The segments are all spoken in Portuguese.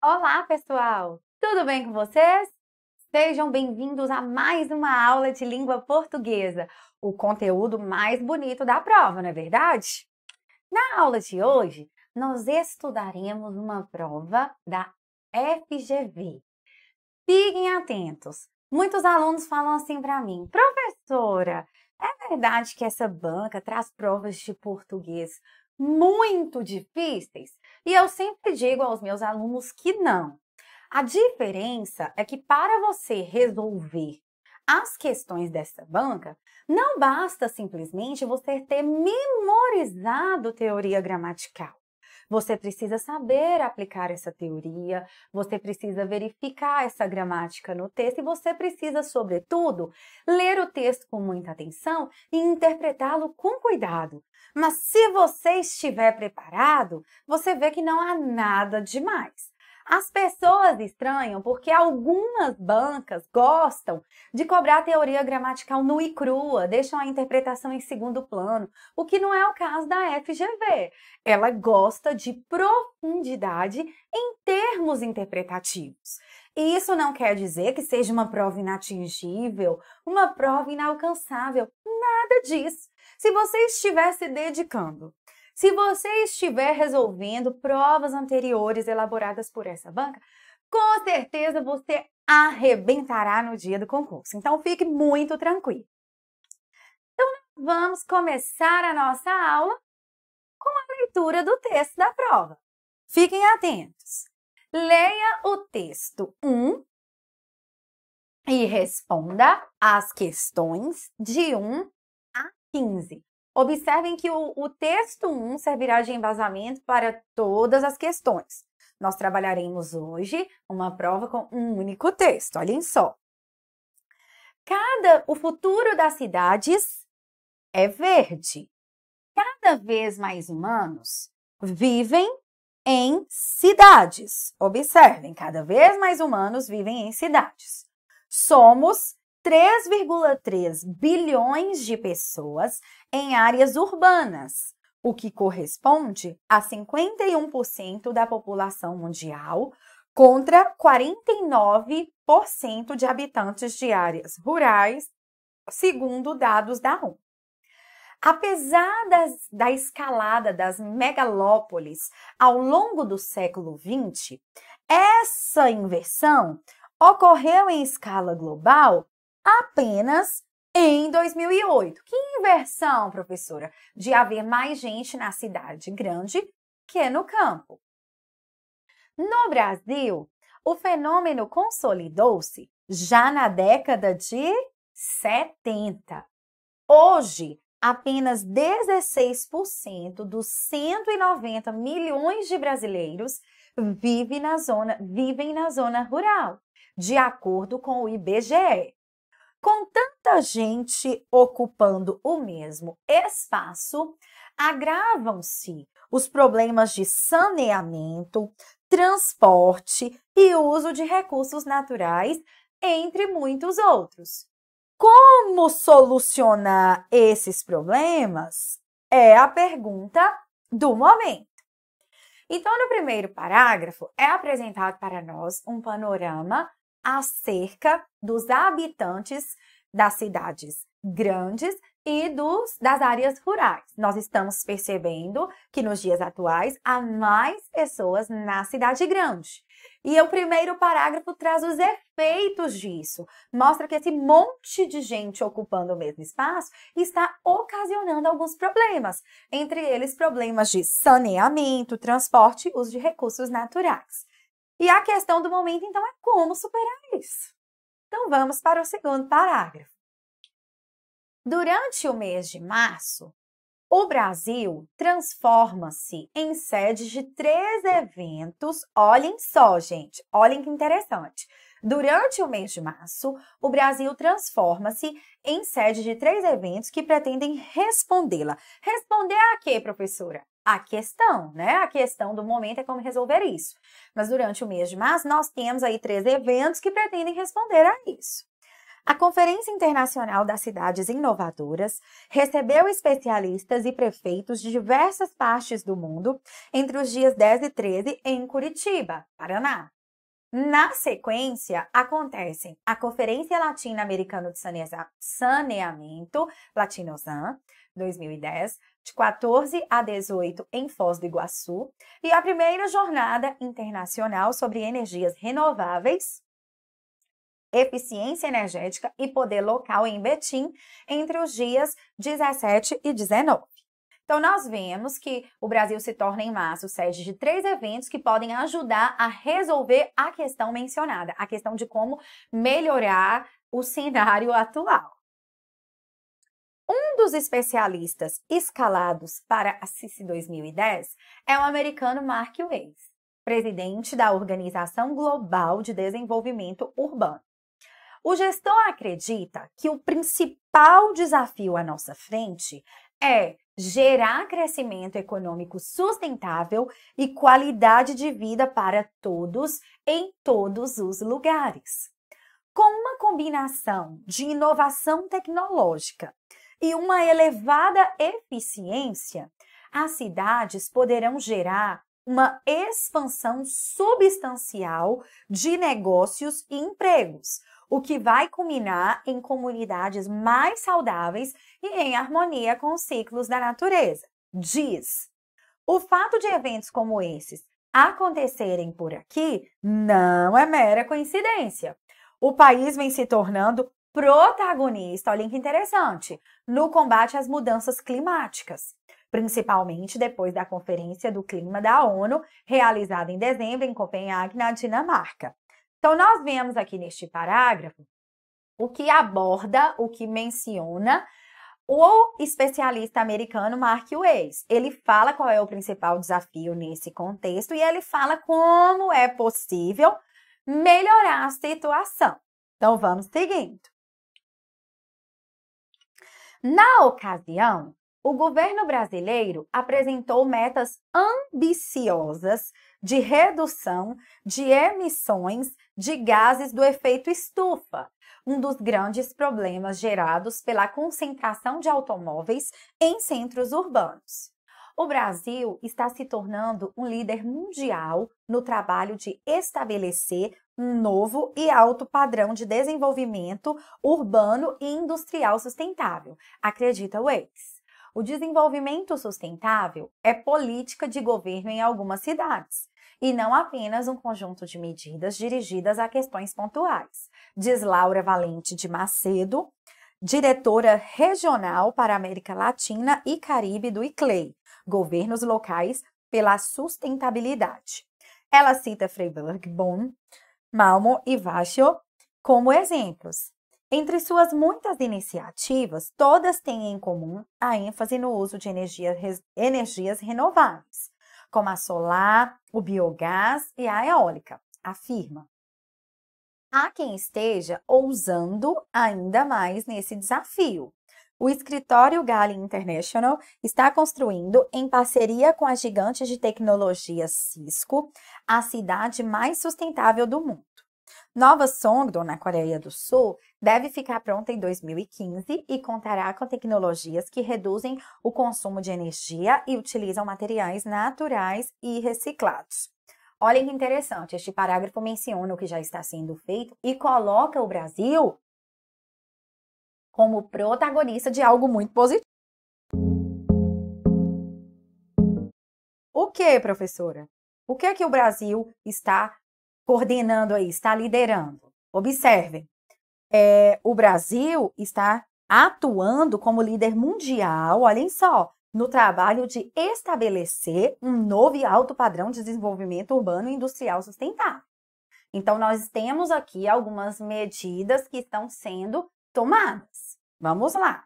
Olá, pessoal! Tudo bem com vocês? Sejam bem-vindos a mais uma aula de língua portuguesa, o conteúdo mais bonito da prova, não é verdade? Na aula de hoje, nós estudaremos uma prova da FGV. Fiquem atentos! Muitos alunos falam assim para mim, professora, é verdade que essa banca traz provas de português muito difíceis? E eu sempre digo aos meus alunos que não. A diferença é que para você resolver as questões dessa banca, não basta simplesmente você ter memorizado teoria gramatical. Você precisa saber aplicar essa teoria, você precisa verificar essa gramática no texto e você precisa, sobretudo, ler o texto com muita atenção e interpretá-lo com cuidado. Mas se você estiver preparado, você vê que não há nada demais. As pessoas estranham porque algumas bancas gostam de cobrar a teoria gramatical nua e crua, deixam a interpretação em segundo plano, o que não é o caso da FGV. Ela gosta de profundidade em termos interpretativos. E isso não quer dizer que seja uma prova inatingível, uma prova inalcançável, nada disso. Se você estivesse dedicando se você estiver resolvendo provas anteriores elaboradas por essa banca, com certeza você arrebentará no dia do concurso. Então fique muito tranquilo. Então vamos começar a nossa aula com a leitura do texto da prova. Fiquem atentos. Leia o texto 1 e responda as questões de 1 a 15. Observem que o, o texto 1 servirá de embasamento para todas as questões. Nós trabalharemos hoje uma prova com um único texto, olhem só. Cada, o futuro das cidades é verde. Cada vez mais humanos vivem em cidades. Observem, cada vez mais humanos vivem em cidades. Somos 3,3 bilhões de pessoas em áreas urbanas, o que corresponde a 51% da população mundial contra 49% de habitantes de áreas rurais, segundo dados da ONU. Apesar das, da escalada das megalópolis ao longo do século XX, essa inversão ocorreu em escala global apenas em 2008. Que inversão, professora, de haver mais gente na cidade grande que no campo. No Brasil, o fenômeno consolidou-se já na década de 70. Hoje, apenas 16% dos 190 milhões de brasileiros vive na zona, vivem na zona rural, de acordo com o IBGE. Com tanta gente ocupando o mesmo espaço, agravam-se os problemas de saneamento, transporte e uso de recursos naturais, entre muitos outros. Como solucionar esses problemas? É a pergunta do momento. Então, no primeiro parágrafo, é apresentado para nós um panorama acerca dos habitantes das cidades grandes e dos, das áreas rurais. Nós estamos percebendo que nos dias atuais há mais pessoas na cidade grande. E o primeiro parágrafo traz os efeitos disso. Mostra que esse monte de gente ocupando o mesmo espaço está ocasionando alguns problemas, entre eles problemas de saneamento, transporte, uso de recursos naturais. E a questão do momento, então, é como superar isso. Então, vamos para o segundo parágrafo. Durante o mês de março, o Brasil transforma-se em sede de três eventos. Olhem só, gente, olhem que interessante. Durante o mês de março, o Brasil transforma-se em sede de três eventos que pretendem respondê-la. Responder a quê, professora? a questão, né? A questão do momento é como resolver isso. Mas durante o mês de março, nós temos aí três eventos que pretendem responder a isso. A Conferência Internacional das Cidades Inovadoras recebeu especialistas e prefeitos de diversas partes do mundo entre os dias 10 e 13 em Curitiba, Paraná. Na sequência, acontecem a Conferência Latino-Americana de Saneamento, LatinoSan, 2010, de 14 a 18 em Foz do Iguaçu, e a primeira Jornada Internacional sobre Energias Renováveis, Eficiência Energética e Poder Local em Betim, entre os dias 17 e 19. Então, nós vemos que o Brasil se torna em março sede de três eventos que podem ajudar a resolver a questão mencionada, a questão de como melhorar o cenário atual. Um dos especialistas escalados para a CICE 2010 é o americano Mark Wace, presidente da Organização Global de Desenvolvimento Urbano. O gestor acredita que o principal desafio à nossa frente é gerar crescimento econômico sustentável e qualidade de vida para todos em todos os lugares. Com uma combinação de inovação tecnológica e uma elevada eficiência, as cidades poderão gerar uma expansão substancial de negócios e empregos, o que vai culminar em comunidades mais saudáveis e em harmonia com os ciclos da natureza. Diz: o fato de eventos como esses acontecerem por aqui não é mera coincidência. O país vem se tornando protagonista, olha que interessante, no combate às mudanças climáticas, principalmente depois da Conferência do Clima da ONU, realizada em dezembro em Copenhague, na Dinamarca. Então, nós vemos aqui neste parágrafo o que aborda, o que menciona o especialista americano Mark Weiss. Ele fala qual é o principal desafio nesse contexto e ele fala como é possível melhorar a situação. Então vamos seguindo. Na ocasião, o governo brasileiro apresentou metas ambiciosas de redução de emissões de gases do efeito estufa, um dos grandes problemas gerados pela concentração de automóveis em centros urbanos. O Brasil está se tornando um líder mundial no trabalho de estabelecer um novo e alto padrão de desenvolvimento urbano e industrial sustentável, acredita Waits. O desenvolvimento sustentável é política de governo em algumas cidades, e não apenas um conjunto de medidas dirigidas a questões pontuais, diz Laura Valente de Macedo, diretora regional para América Latina e Caribe do ICLEI, Governos Locais pela Sustentabilidade. Ela cita Freiburg Bonn, Malmo e Vasco como exemplos. Entre suas muitas iniciativas, todas têm em comum a ênfase no uso de energia, energias renováveis, como a solar, o biogás e a eólica, afirma. Há quem esteja ousando ainda mais nesse desafio, o escritório Gale International está construindo, em parceria com a gigante de tecnologia Cisco, a cidade mais sustentável do mundo. Nova Songdo, na Coreia do Sul, deve ficar pronta em 2015 e contará com tecnologias que reduzem o consumo de energia e utilizam materiais naturais e reciclados. Olhem que interessante, este parágrafo menciona o que já está sendo feito e coloca o Brasil como protagonista de algo muito positivo. O que, professora? O que é que o Brasil está coordenando aí, está liderando? Observem, é, o Brasil está atuando como líder mundial, olhem só, no trabalho de estabelecer um novo e alto padrão de desenvolvimento urbano e industrial sustentável. Então, nós temos aqui algumas medidas que estão sendo tomadas. Vamos lá.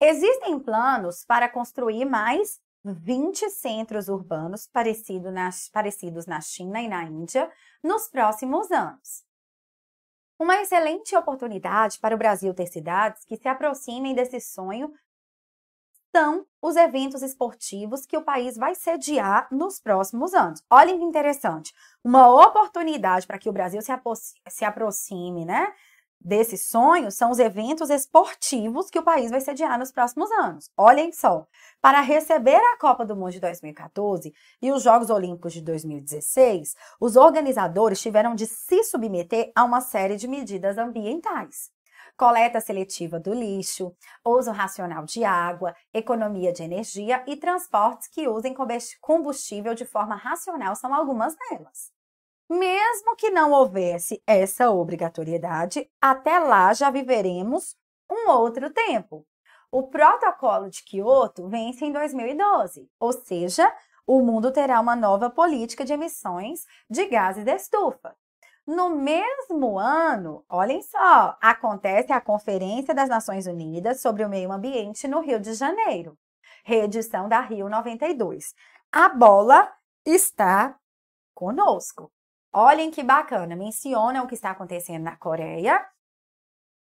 Existem planos para construir mais 20 centros urbanos parecido na, parecidos na China e na Índia nos próximos anos. Uma excelente oportunidade para o Brasil ter cidades que se aproximem desse sonho são os eventos esportivos que o país vai sediar nos próximos anos. Olhem que interessante, uma oportunidade para que o Brasil se, se aproxime, né, desse sonho são os eventos esportivos que o país vai sediar nos próximos anos. Olhem só, para receber a Copa do Mundo de 2014 e os Jogos Olímpicos de 2016, os organizadores tiveram de se submeter a uma série de medidas ambientais. Coleta seletiva do lixo, uso racional de água, economia de energia e transportes que usem combustível de forma racional são algumas delas. Mesmo que não houvesse essa obrigatoriedade, até lá já viveremos um outro tempo. O protocolo de Kyoto vence em 2012, ou seja, o mundo terá uma nova política de emissões de gases de estufa. No mesmo ano, olhem só, acontece a Conferência das Nações Unidas sobre o Meio Ambiente no Rio de Janeiro, reedição da Rio 92. A bola está conosco. Olhem que bacana, mencionam o que está acontecendo na Coreia,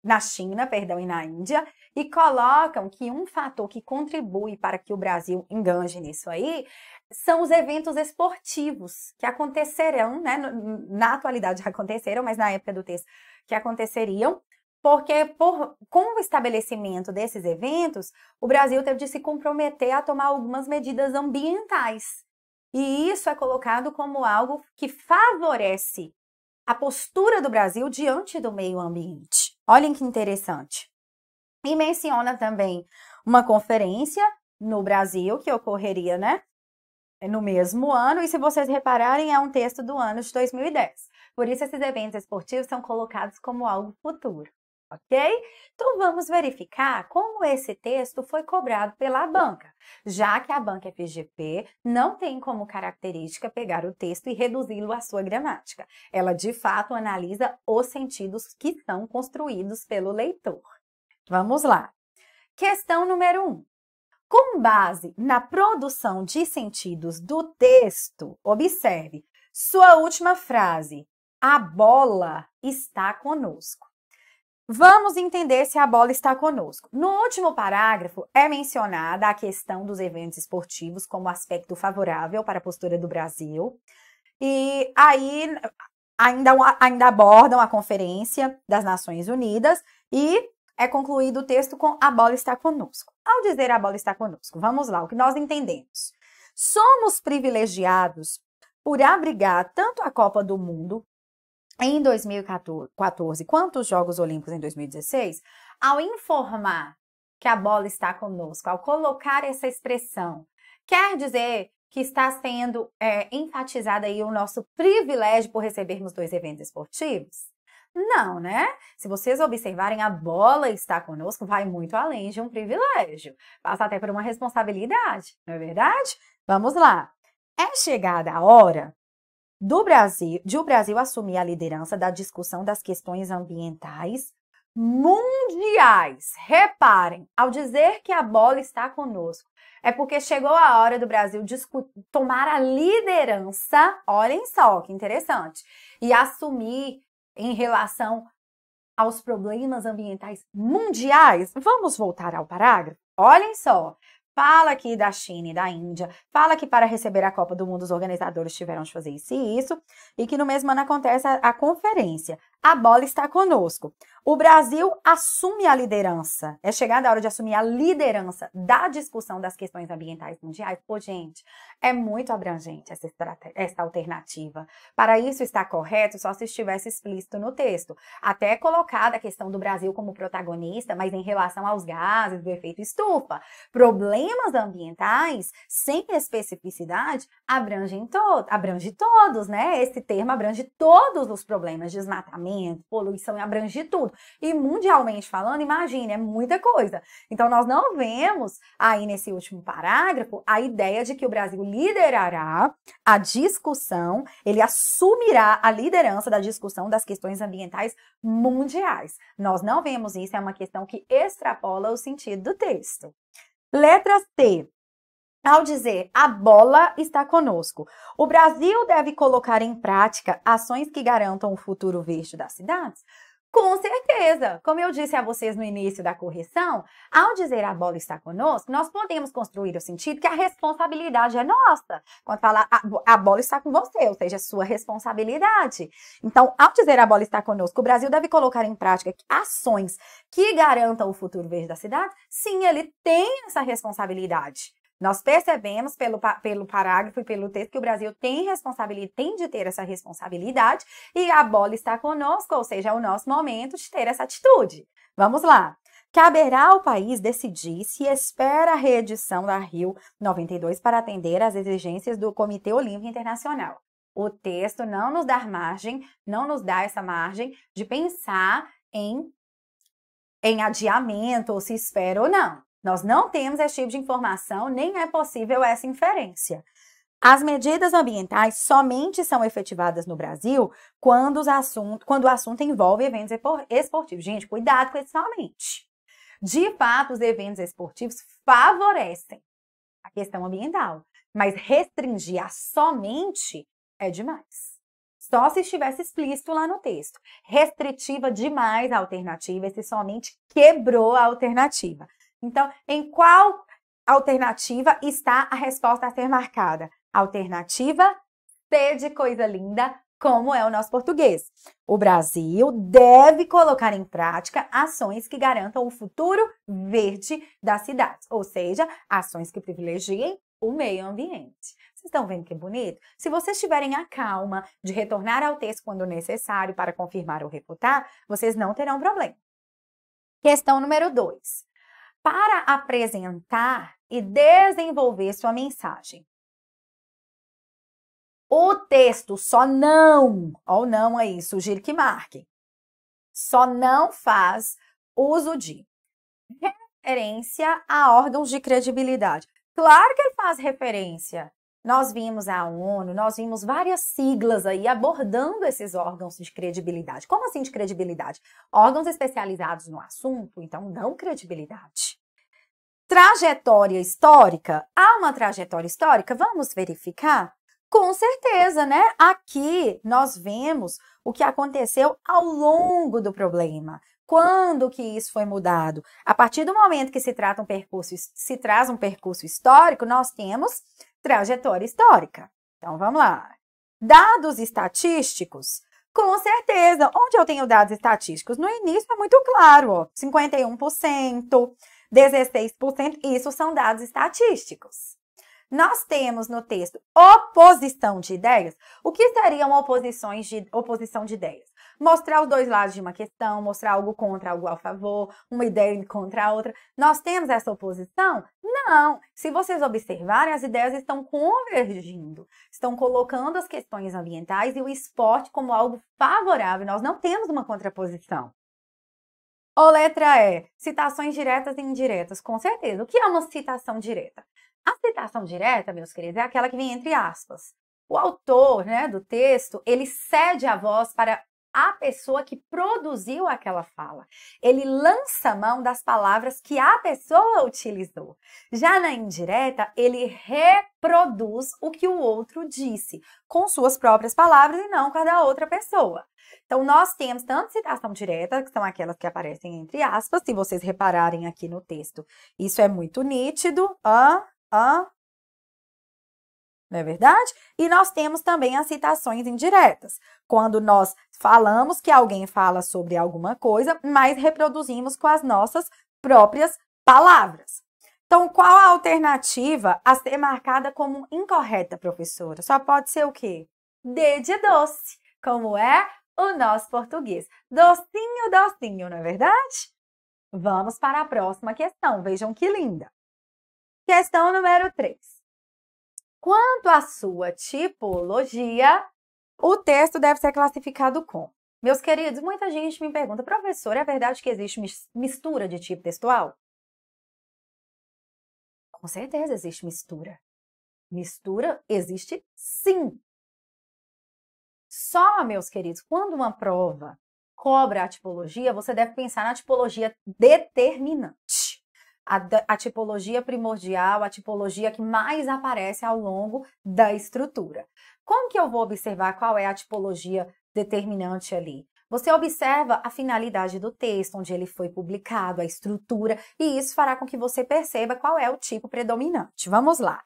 na China, perdão, e na Índia, e colocam que um fator que contribui para que o Brasil engane nisso aí são os eventos esportivos que acontecerão, né? Na atualidade já aconteceram, mas na época do texto que aconteceriam, porque por, com o estabelecimento desses eventos, o Brasil teve de se comprometer a tomar algumas medidas ambientais e isso é colocado como algo que favorece a postura do Brasil diante do meio ambiente. Olhem que interessante. E menciona também uma conferência no Brasil que ocorreria, né? No mesmo ano, e se vocês repararem, é um texto do ano de 2010. Por isso, esses eventos esportivos são colocados como algo futuro ok? Então vamos verificar como esse texto foi cobrado pela banca, já que a banca FGP não tem como característica pegar o texto e reduzi-lo à sua gramática. Ela de fato analisa os sentidos que são construídos pelo leitor. Vamos lá. Questão número 1. Um. Com base na produção de sentidos do texto, observe sua última frase: a bola está conosco. Vamos entender se a bola está conosco. No último parágrafo, é mencionada a questão dos eventos esportivos como aspecto favorável para a postura do Brasil. E aí ainda, ainda abordam a Conferência das Nações Unidas e é concluído o texto com a bola está conosco. Ao dizer a bola está conosco, vamos lá, o que nós entendemos. Somos privilegiados por abrigar tanto a Copa do Mundo em 2014, quanto os Jogos Olímpicos em 2016, ao informar que a bola está conosco, ao colocar essa expressão, quer dizer que está sendo é, enfatizado aí o nosso privilégio por recebermos dois eventos esportivos? Não, né? Se vocês observarem, a bola está conosco vai muito além de um privilégio, passa até por uma responsabilidade, não é verdade? Vamos lá. É chegada a hora do Brasil, de o Brasil assumir a liderança da discussão das questões ambientais mundiais. Reparem, ao dizer que a bola está conosco, é porque chegou a hora do Brasil tomar a liderança, olhem só que interessante, e assumir em relação aos problemas ambientais mundiais. Vamos voltar ao parágrafo? Olhem só, fala que da China e da Índia, fala que para receber a Copa do Mundo os organizadores tiveram de fazer isso e isso, e que no mesmo ano acontece a, a conferência. A bola está conosco. O Brasil assume a liderança. É chegada a hora de assumir a liderança da discussão das questões ambientais mundiais. Pô, gente, é muito abrangente essa, essa alternativa. Para isso está correto só se estivesse explícito no texto. Até é colocada a questão do Brasil como protagonista, mas em relação aos gases do efeito estufa. Problemas ambientais, sem especificidade, abrangem to abrange todos, né? Esse termo abrange todos os problemas. Desmatamento, poluição, abrange tudo. E mundialmente falando, imagine, é muita coisa. Então nós não vemos aí nesse último parágrafo a ideia de que o Brasil liderará a discussão, ele assumirá a liderança da discussão das questões ambientais mundiais. Nós não vemos isso, é uma questão que extrapola o sentido do texto. Letra T. ao dizer a bola está conosco. O Brasil deve colocar em prática ações que garantam o futuro verde das cidades. Com certeza! Como eu disse a vocês no início da correção, ao dizer a bola está conosco, nós podemos construir o sentido que a responsabilidade é nossa. Quando falar a, a bola está com você, ou seja, é sua responsabilidade. Então, ao dizer a bola está conosco, o Brasil deve colocar em prática ações que garantam o futuro verde da cidade. Sim, ele tem essa responsabilidade. Nós percebemos pelo, pelo parágrafo e pelo texto que o Brasil tem responsabilidade, tem de ter essa responsabilidade e a bola está conosco, ou seja, é o nosso momento de ter essa atitude. Vamos lá. Caberá ao país decidir se espera a reedição da Rio 92 para atender às exigências do Comitê Olímpico Internacional. O texto não nos dá margem, não nos dá essa margem de pensar em, em adiamento, ou se espera ou não. Nós não temos esse tipo de informação, nem é possível essa inferência. As medidas ambientais somente são efetivadas no Brasil quando, os assunto, quando o assunto envolve eventos esportivos. Gente, cuidado com isso somente. De fato, os eventos esportivos favorecem a questão ambiental, mas restringir a somente é demais. Só se estivesse explícito lá no texto. Restritiva demais a alternativa, esse somente quebrou a alternativa. Então, em qual alternativa está a resposta a ser marcada? Alternativa C de coisa linda, como é o nosso português. O Brasil deve colocar em prática ações que garantam o futuro verde das cidades, ou seja, ações que privilegiem o meio ambiente. Vocês estão vendo que bonito? Se vocês tiverem a calma de retornar ao texto quando necessário para confirmar ou refutar, vocês não terão problema. Questão número 2 para apresentar e desenvolver sua mensagem. O texto só não, ou não aí, é sugiro que marque, só não faz uso de referência a órgãos de credibilidade. Claro que ele faz referência, nós vimos a ONU, nós vimos várias siglas aí abordando esses órgãos de credibilidade. Como assim de credibilidade? Órgãos especializados no assunto, então dão credibilidade. Trajetória histórica? Há uma trajetória histórica? Vamos verificar? Com certeza, né? Aqui nós vemos o que aconteceu ao longo do problema. Quando que isso foi mudado? A partir do momento que se trata um percurso, se traz um percurso histórico, nós temos trajetória histórica. Então vamos lá. Dados estatísticos? Com certeza. Onde eu tenho dados estatísticos? No início é muito claro, ó, 51%, 16%, isso são dados estatísticos. Nós temos no texto oposição de ideias. O que seriam oposições de oposição de ideias? mostrar os dois lados de uma questão, mostrar algo contra, algo a favor, uma ideia contra a outra. Nós temos essa oposição? Não. Se vocês observarem, as ideias estão convergindo, estão colocando as questões ambientais e o esporte como algo favorável. Nós não temos uma contraposição. Ou letra E, citações diretas e indiretas, com certeza. O que é uma citação direta? A citação direta, meus queridos, é aquela que vem entre aspas. O autor né, do texto, ele cede a voz para a pessoa que produziu aquela fala. Ele lança mão das palavras que a pessoa utilizou. Já na indireta, ele reproduz o que o outro disse, com suas próprias palavras e não com a da outra pessoa. Então, nós temos tanto citação direta, que são aquelas que aparecem entre aspas, se vocês repararem aqui no texto. Isso é muito nítido. Ah, ah, não é verdade? E nós temos também as citações indiretas, quando nós falamos que alguém fala sobre alguma coisa, mas reproduzimos com as nossas próprias palavras. Então, qual a alternativa a ser marcada como incorreta, professora? Só pode ser o quê? D de doce, como é o nosso português. Docinho, docinho, não é verdade? Vamos para a próxima questão. Vejam que linda. Questão número 3. Quanto à sua tipologia, o texto deve ser classificado como. Meus queridos, muita gente me pergunta, professor, é verdade que existe mistura de tipo textual? Com certeza existe mistura. Mistura existe sim. Só, meus queridos, quando uma prova cobra a tipologia, você deve pensar na tipologia determinante a, a, tipologia primordial, a tipologia que mais aparece ao longo da estrutura. Como que eu vou observar qual é a tipologia determinante ali? Você observa a finalidade do texto, onde ele foi publicado, a estrutura, e isso fará com que você perceba qual é o tipo predominante. Vamos lá.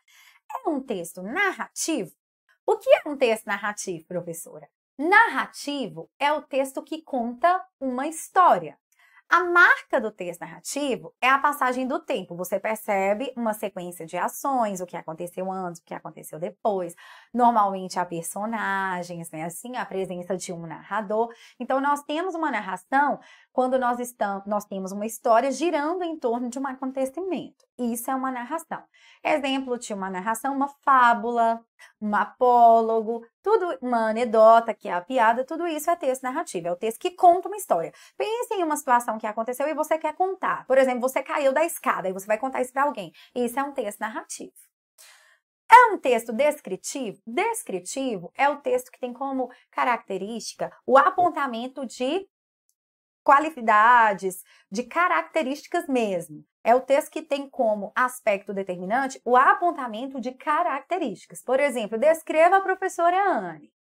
É um texto narrativo? O que é um texto narrativo, professora? Narrativo é o texto que conta uma história. A marca do texto narrativo é a passagem do tempo. Você percebe uma sequência de ações, o que aconteceu antes, o que aconteceu depois. Normalmente há personagens, né? Assim, a presença de um narrador. Então, nós temos uma narração quando nós, estamos, nós temos uma história girando em torno de um acontecimento. Isso é uma narração. Exemplo de uma narração, uma fábula, um apólogo, tudo, uma anedota, que é a piada, tudo isso é texto narrativo, é o texto que conta uma história. Pense em uma situação que aconteceu e você quer contar. Por exemplo, você caiu da escada e você vai contar isso para alguém. Isso é um texto narrativo. É um texto descritivo? Descritivo é o texto que tem como característica o apontamento de qualidades, de características mesmo é o texto que tem como aspecto determinante o apontamento de características. Por exemplo, descreva a professora Anne.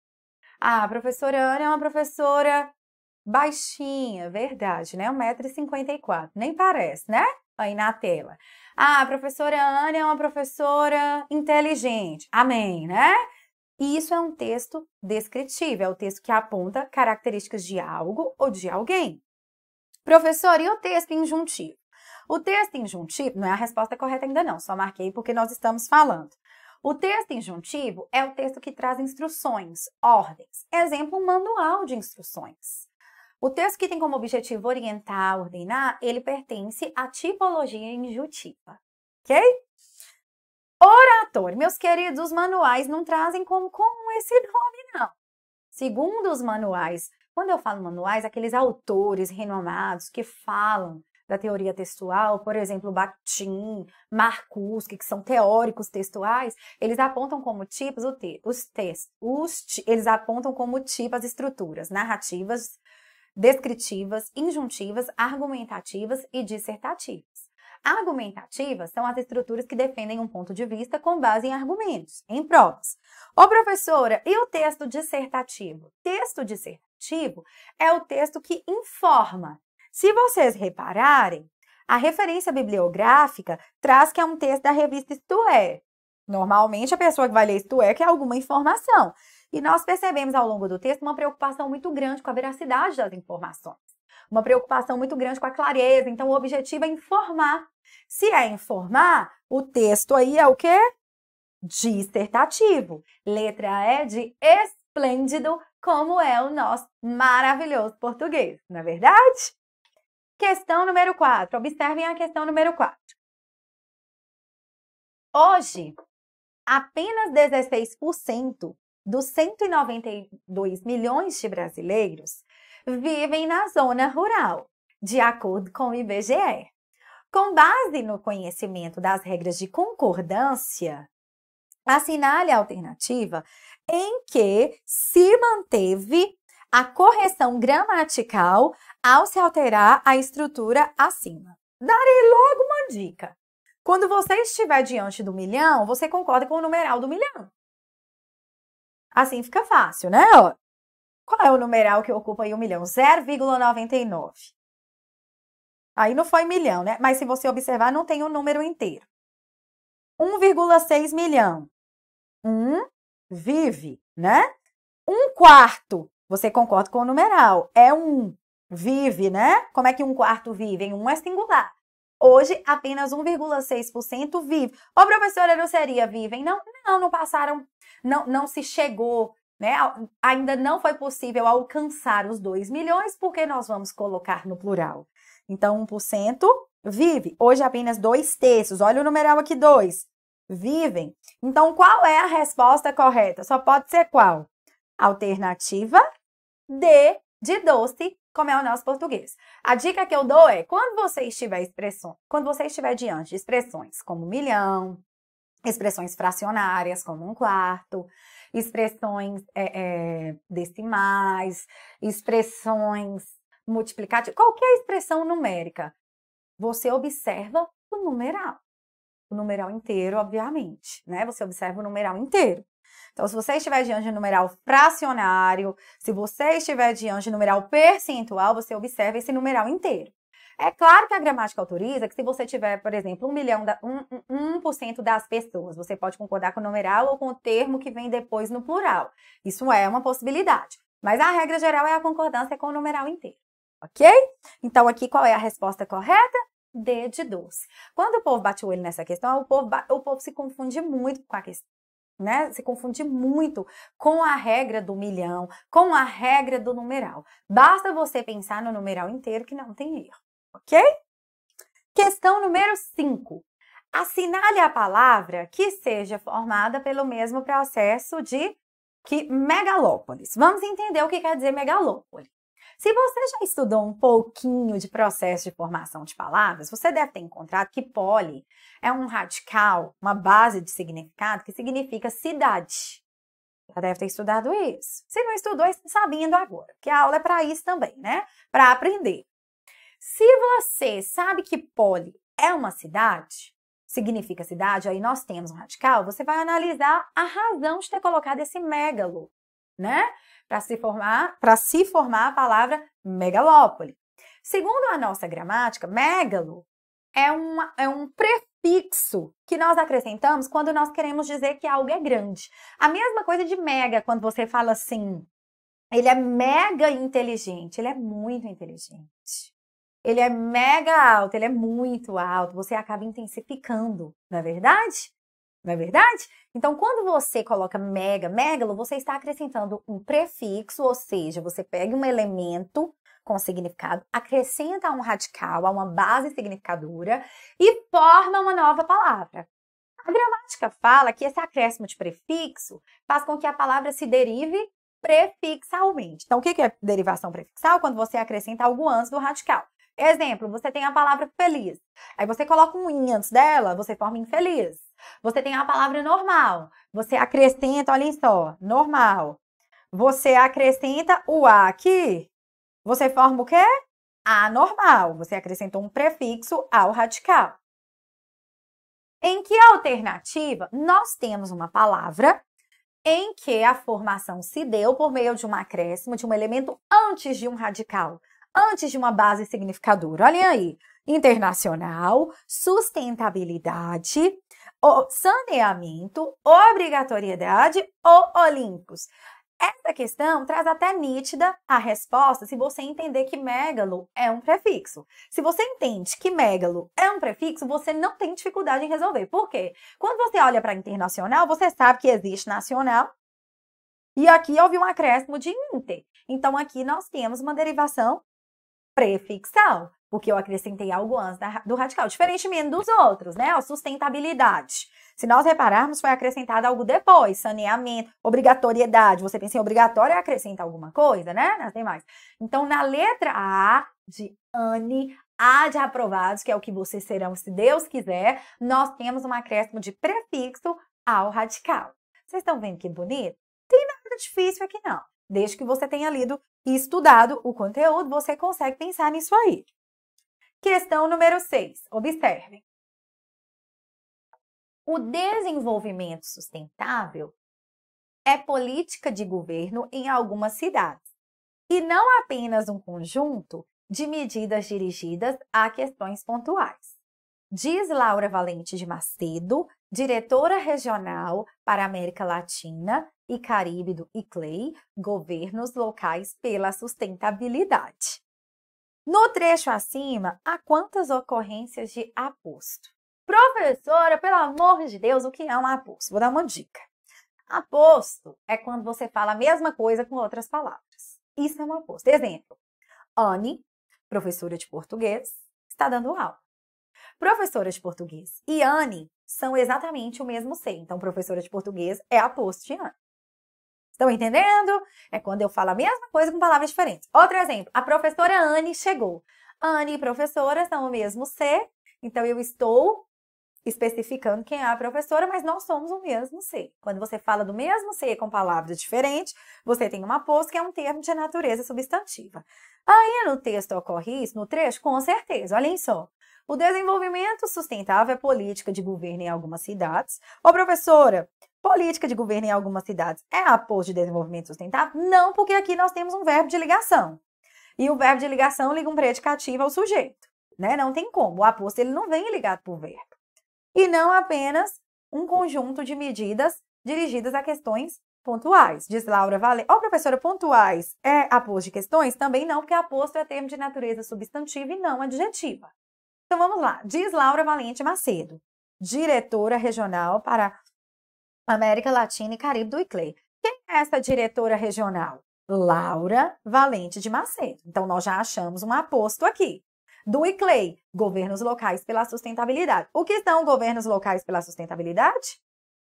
Ah, a professora Anne é uma professora baixinha, verdade, né? 1,54m. Nem parece, né? Aí na tela. Ah, a professora Anne é uma professora inteligente. Amém, né? E isso é um texto descritivo, é o texto que aponta características de algo ou de alguém. Professor, e o texto injuntivo? O texto injuntivo, não é a resposta correta ainda não, só marquei porque nós estamos falando. O texto injuntivo é o texto que traz instruções, ordens. Exemplo, um manual de instruções. O texto que tem como objetivo orientar, ordenar, ele pertence à tipologia injuntiva, ok? Oratório. Meus queridos, os manuais não trazem como esse nome, não. Segundo os manuais, quando eu falo manuais, aqueles autores renomados que falam da teoria textual, por exemplo, Bakhtin, Marcus, que são teóricos textuais, eles apontam como tipos te, os textos, eles apontam como tipos as estruturas narrativas, descritivas, injuntivas, argumentativas e dissertativas. Argumentativas são as estruturas que defendem um ponto de vista com base em argumentos, em provas. Ô professora, e o texto dissertativo? Texto dissertativo é o texto que informa, se vocês repararem, a referência bibliográfica traz que é um texto da revista Isto É. Normalmente, a pessoa que vai ler Isto É quer alguma informação. E nós percebemos ao longo do texto uma preocupação muito grande com a veracidade das informações. Uma preocupação muito grande com a clareza. Então, o objetivo é informar. Se é informar, o texto aí é o quê? dissertativo. Letra E de esplêndido, como é o nosso maravilhoso português, não é verdade? Questão número 4. Observem a questão número 4. Hoje, apenas 16% dos 192 milhões de brasileiros vivem na zona rural, de acordo com o IBGE. Com base no conhecimento das regras de concordância, assinale a alternativa em que se manteve a correção gramatical ao se alterar a estrutura acima. Darei logo uma dica. Quando você estiver diante do milhão, você concorda com o numeral do milhão. Assim fica fácil, né? Qual é o numeral que ocupa aí o milhão? 0,99. Aí não foi milhão, né? Mas se você observar, não tem o um número inteiro. 1,6 milhão. 1 um, vive, né? Um quarto você concorda com o numeral. É um. Vive, né? Como é que um quarto vive? um é singular. Hoje, apenas 1,6% vive. Ô, professora, não seria vivem? Não, não, não passaram, não, não se chegou, né? Ainda não foi possível alcançar os 2 milhões, porque nós vamos colocar no plural. Então, 1% vive. Hoje, apenas dois terços. Olha o numeral aqui, dois. Vivem. Então, qual é a resposta correta? Só pode ser qual? Alternativa D de doce, como é o nosso português. A dica que eu dou é quando você estiver expressão, quando você estiver diante de expressões como milhão, expressões fracionárias como um quarto, expressões é, é, decimais, expressões multiplicativas, qualquer expressão numérica, você observa o numeral. O numeral inteiro, obviamente, né? Você observa o numeral inteiro. Então, se você estiver diante de numeral fracionário, se você estiver diante de numeral percentual, você observa esse numeral inteiro. É claro que a gramática autoriza que se você tiver, por exemplo, um milhão, da, um, um, 1% das pessoas, você pode concordar com o numeral ou com o termo que vem depois no plural. Isso é uma possibilidade. Mas a regra geral é a concordância com o numeral inteiro, ok? Então aqui qual é a resposta correta? D de doce. Quando o povo bate o olho nessa questão, o povo, o povo se confunde muito com a questão né, se confundir muito com a regra do milhão, com a regra do numeral. Basta você pensar no numeral inteiro que não tem erro, ok? Questão número 5. Assinale a palavra que seja formada pelo mesmo processo de que megalópolis. Vamos entender o que quer dizer megalópolis. Se você já estudou um pouquinho de processo de formação de palavras, você deve ter encontrado que poli é um radical, uma base de significado que significa cidade. Já deve ter estudado isso. Se não estudou, está sabendo agora, porque a aula é para isso também, né? Para aprender. Se você sabe que poli é uma cidade, significa cidade, aí nós temos um radical, você vai analisar a razão de ter colocado esse megalo, né? para se formar, para se formar a palavra megalópole. Segundo a nossa gramática, megalo é, um é um prefixo que nós acrescentamos quando nós queremos dizer que algo é grande. A mesma coisa de mega, quando você fala assim, ele é mega inteligente, ele é muito inteligente. Ele é mega alto, ele é muito alto, você acaba intensificando, não é verdade? não é verdade? Então, quando você coloca mega, megalo, você está acrescentando um prefixo, ou seja, você pega um elemento com significado, acrescenta um radical, a uma base significadora e forma uma nova palavra. A gramática fala que esse acréscimo de prefixo faz com que a palavra se derive prefixalmente. Então, o que é derivação prefixal? Quando você acrescenta algo antes do radical. Exemplo, você tem a palavra feliz. Aí você coloca um in antes dela, você forma infeliz. Você tem a palavra normal. Você acrescenta, olhem só, normal. Você acrescenta o a aqui. Você forma o quê? Anormal. Você acrescentou um prefixo ao radical. Em que alternativa nós temos uma palavra em que a formação se deu por meio de um acréscimo de um elemento antes de um radical, antes de uma base significadora. Olhem aí: internacional, sustentabilidade, o saneamento, obrigatoriedade ou Olímpicos? Essa questão traz até nítida a resposta se você entender que megalo é um prefixo. Se você entende que megalo é um prefixo, você não tem dificuldade em resolver. Por quê? Quando você olha para internacional, você sabe que existe nacional e aqui houve um acréscimo de inter. Então aqui nós temos uma derivação prefixal, porque eu acrescentei algo antes do radical, diferentemente dos outros, né? A sustentabilidade. Se nós repararmos, foi acrescentado algo depois, saneamento, obrigatoriedade. Você pensa em obrigatório, e acrescenta alguma coisa, né? Nas demais. Então, na letra A de ANE, A de aprovados, que é o que vocês serão se Deus quiser, nós temos um acréscimo de prefixo ao radical. Vocês estão vendo que bonito? Tem nada difícil aqui não. Desde que você tenha lido e estudado o conteúdo, você consegue pensar nisso aí. Questão número 6. Observe. O desenvolvimento sustentável é política de governo em algumas cidades, e não apenas um conjunto de medidas dirigidas a questões pontuais. Diz Laura Valente de Macedo, diretora regional para a América Latina e Caríbido e Clay governos locais pela sustentabilidade. No trecho acima, há quantas ocorrências de aposto? Professora, pelo amor de Deus, o que é um aposto? Vou dar uma dica. Aposto é quando você fala a mesma coisa com outras palavras. Isso é um aposto. Exemplo, Anne, professora de português, está dando aula. Professora de português e Anne são exatamente o mesmo ser. Então, professora de português é aposto de Anne. Estão entendendo? É quando eu falo a mesma coisa com palavras diferentes. Outro exemplo, a professora Anne chegou. Anne e professora são o mesmo ser, então eu estou especificando quem é a professora, mas nós somos o mesmo ser. Quando você fala do mesmo ser com palavras diferentes, você tem uma posse que é um termo de natureza substantiva. Aí no texto ocorre isso, no trecho, com certeza, olhem só. O desenvolvimento sustentável é política de governo em algumas cidades. Ô professora, Política de governo em algumas cidades é apoio de desenvolvimento sustentável? Não, porque aqui nós temos um verbo de ligação. E o verbo de ligação liga um predicativo ao sujeito. Né? Não tem como. O aposto ele não vem ligado por verbo. E não apenas um conjunto de medidas dirigidas a questões pontuais. Diz Laura Vale. Ó, oh, professora, pontuais é aposto de questões? Também não, porque aposto é termo de natureza substantiva e não adjetiva. Então vamos lá. Diz Laura Valente Macedo, diretora regional para América Latina e Caribe do ICLEI. Quem é essa diretora regional? Laura Valente de Macedo. Então, nós já achamos um aposto aqui. Do ICLEI, Governos Locais pela Sustentabilidade. O que são governos locais pela sustentabilidade?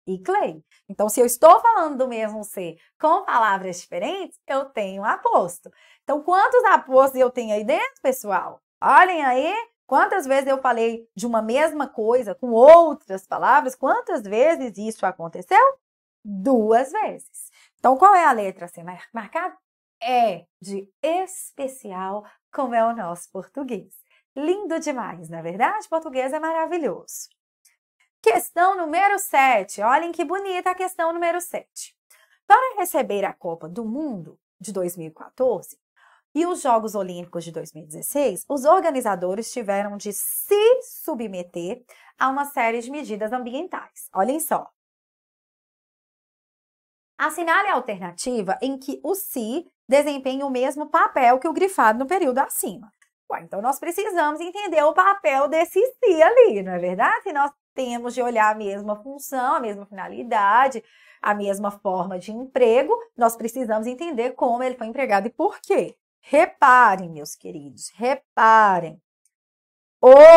ICLEI. Então, se eu estou falando do mesmo ser com palavras diferentes, eu tenho aposto. Então, quantos apostos eu tenho aí dentro, pessoal? Olhem aí, Quantas vezes eu falei de uma mesma coisa com outras palavras? Quantas vezes isso aconteceu? Duas vezes. Então, qual é a letra assim marcada? É de especial, como é o nosso português. Lindo demais, na é verdade, português é maravilhoso. Questão número 7. Olhem que bonita a questão número 7. Para receber a Copa do Mundo de 2014, e os Jogos Olímpicos de 2016, os organizadores tiveram de se submeter a uma série de medidas ambientais. Olhem só. Assinale é a alternativa em que o si desempenha o mesmo papel que o grifado no período acima. Ué, então nós precisamos entender o papel desse si ali, não é verdade? Se nós temos de olhar a mesma função, a mesma finalidade, a mesma forma de emprego, nós precisamos entender como ele foi empregado e por quê. Reparem, meus queridos, reparem.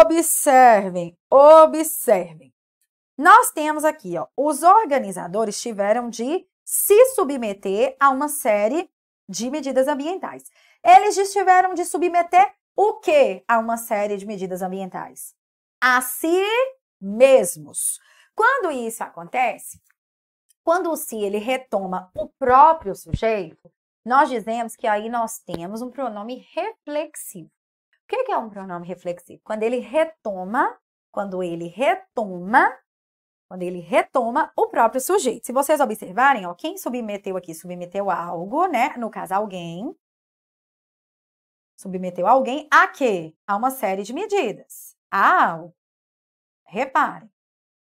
Observem, observem. Nós temos aqui, ó, os organizadores tiveram de se submeter a uma série de medidas ambientais. Eles tiveram de submeter o que a uma série de medidas ambientais? A si mesmos. Quando isso acontece, quando o si ele retoma o próprio sujeito, nós dizemos que aí nós temos um pronome reflexivo. O é que é um pronome reflexivo? Quando ele retoma, quando ele retoma, quando ele retoma o próprio sujeito. Se vocês observarem, ó, quem submeteu aqui, submeteu algo, né? No caso, alguém. Submeteu alguém a quê? A uma série de medidas. A algo. Reparem.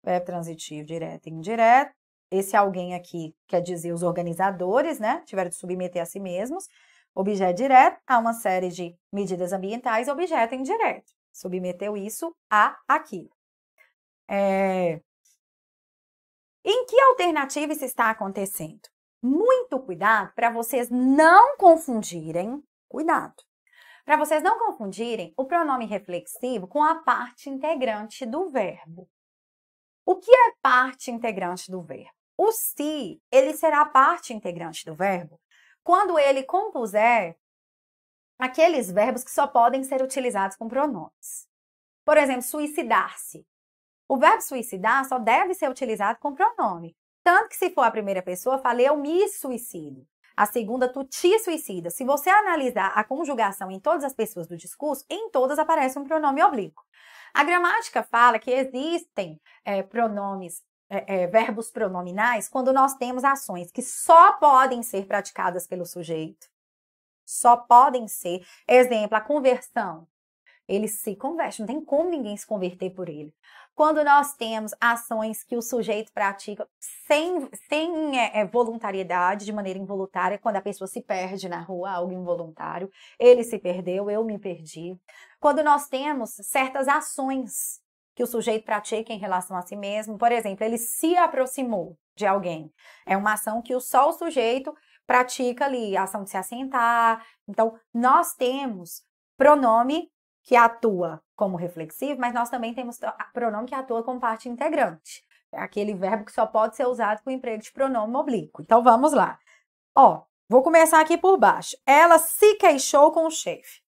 Verbo transitivo direto e indireto. Esse alguém aqui quer é dizer os organizadores, né? Tiveram de submeter a si mesmos, objeto direto a uma série de medidas ambientais, objeto indireto. Submeteu isso a aquilo. É... Em que alternativa isso está acontecendo? Muito cuidado para vocês não confundirem, cuidado, para vocês não confundirem o pronome reflexivo com a parte integrante do verbo. O que é parte integrante do verbo? O se, ele será parte integrante do verbo quando ele compuser aqueles verbos que só podem ser utilizados com pronomes. Por exemplo, suicidar-se. O verbo suicidar só deve ser utilizado com pronome. Tanto que se for a primeira pessoa, falei eu me suicido. A segunda, tu te suicida. Se você analisar a conjugação em todas as pessoas do discurso, em todas aparece um pronome oblíquo. A gramática fala que existem é, pronomes é, é, verbos pronominais quando nós temos ações que só podem ser praticadas pelo sujeito. Só podem ser. Exemplo, a conversão. Ele se converte, não tem como ninguém se converter por ele. Quando nós temos ações que o sujeito pratica sem, sem é, é voluntariedade, de maneira involuntária, quando a pessoa se perde na rua, algo involuntário, ele se perdeu, eu me perdi. Quando nós temos certas ações que o sujeito pratica em relação a si mesmo. Por exemplo, ele se aproximou de alguém. É uma ação que só o sujeito pratica ali, a ação de se assentar. Então, nós temos pronome que atua como reflexivo, mas nós também temos pronome que atua como parte integrante. É aquele verbo que só pode ser usado com emprego de pronome oblíquo. Então, vamos lá. Ó, vou começar aqui por baixo. Ela se queixou com o chefe.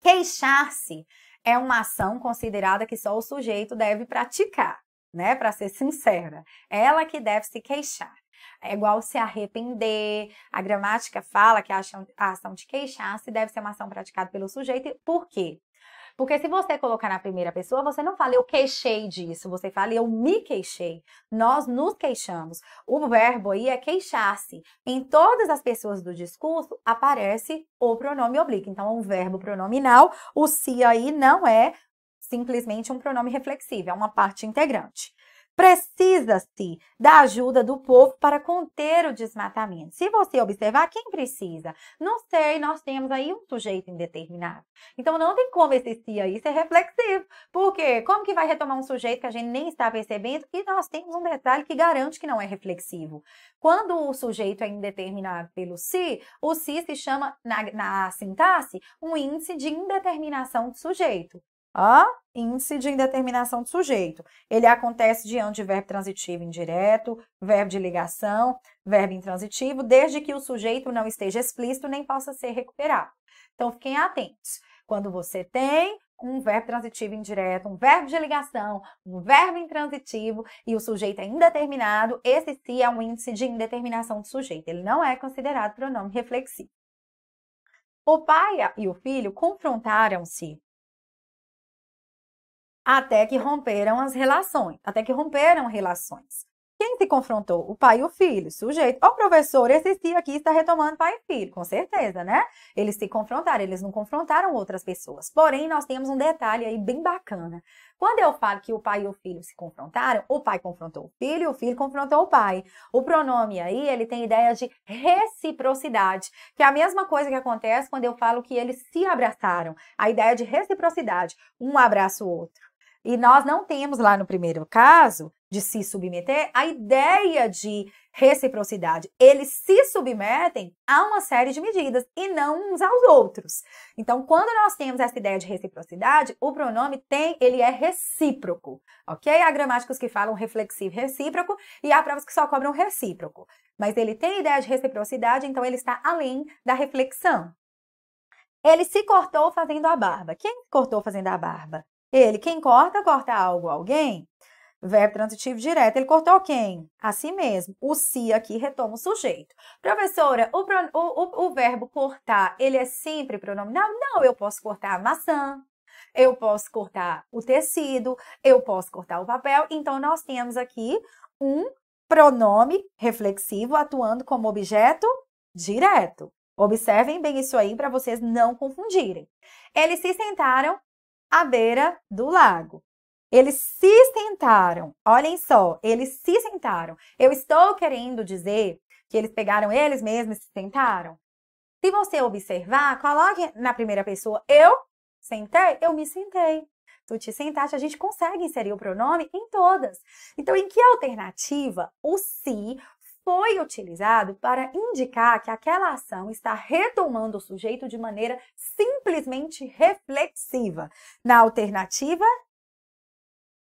Queixar-se é uma ação considerada que só o sujeito deve praticar, né? Para ser sincera, é ela que deve se queixar. É igual se arrepender. A gramática fala que a ação de queixar-se deve ser uma ação praticada pelo sujeito. Por quê? Porque se você colocar na primeira pessoa, você não fala eu queixei disso, você fala eu me queixei. Nós nos queixamos. O verbo aí é queixar-se. Em todas as pessoas do discurso aparece o pronome oblíquo. Então, é um verbo pronominal. O se aí não é simplesmente um pronome reflexivo, é uma parte integrante. Precisa-se da ajuda do povo para conter o desmatamento. Se você observar, quem precisa? Não sei, nós temos aí um sujeito indeterminado. Então não tem como esse si aí ser reflexivo. Porque como que vai retomar um sujeito que a gente nem está percebendo? E nós temos um detalhe que garante que não é reflexivo. Quando o sujeito é indeterminado pelo si, o si se chama, na, na sintaxe, um índice de indeterminação do sujeito ó, Índice de indeterminação do sujeito. Ele acontece diante de verbo transitivo indireto, verbo de ligação, verbo intransitivo, desde que o sujeito não esteja explícito nem possa ser recuperado. Então, fiquem atentos. Quando você tem um verbo transitivo indireto, um verbo de ligação, um verbo intransitivo e o sujeito é indeterminado, esse sim é um índice de indeterminação do sujeito. Ele não é considerado pronome reflexivo. O pai e o filho confrontaram-se até que romperam as relações, até que romperam relações. Quem se confrontou? O pai e o filho, sujeito. O professor, esse tio aqui está retomando pai e filho, com certeza, né? Eles se confrontaram, eles não confrontaram outras pessoas. Porém, nós temos um detalhe aí bem bacana. Quando eu falo que o pai e o filho se confrontaram, o pai confrontou o filho e o filho confrontou o pai. O pronome aí, ele tem ideia de reciprocidade, que é a mesma coisa que acontece quando eu falo que eles se abraçaram. A ideia de reciprocidade, um abraça o outro. E nós não temos lá no primeiro caso de se submeter a ideia de reciprocidade. Eles se submetem a uma série de medidas e não uns aos outros. Então, quando nós temos essa ideia de reciprocidade, o pronome tem, ele é recíproco, ok? Há gramáticos que falam reflexivo recíproco e há provas que só cobram recíproco. Mas ele tem ideia de reciprocidade, então ele está além da reflexão. Ele se cortou fazendo a barba. Quem cortou fazendo a barba? Ele, quem corta, corta algo, alguém. Verbo transitivo direto, ele cortou quem? A si mesmo. O si aqui retoma o sujeito. Professora, o, pro, o, o, o verbo cortar, ele é sempre pronominal? Não, eu posso cortar a maçã, eu posso cortar o tecido, eu posso cortar o papel. Então, nós temos aqui um pronome reflexivo atuando como objeto direto. Observem bem isso aí para vocês não confundirem. Eles se sentaram à beira do lago. Eles se sentaram. Olhem só, eles se sentaram. Eu estou querendo dizer que eles pegaram eles mesmos e se sentaram. Se você observar, coloque na primeira pessoa eu sentei, eu me sentei. Tu te sentaste, a gente consegue inserir o pronome em todas. Então, em que alternativa o se foi utilizado para indicar que aquela ação está retomando o sujeito de maneira simplesmente reflexiva. Na alternativa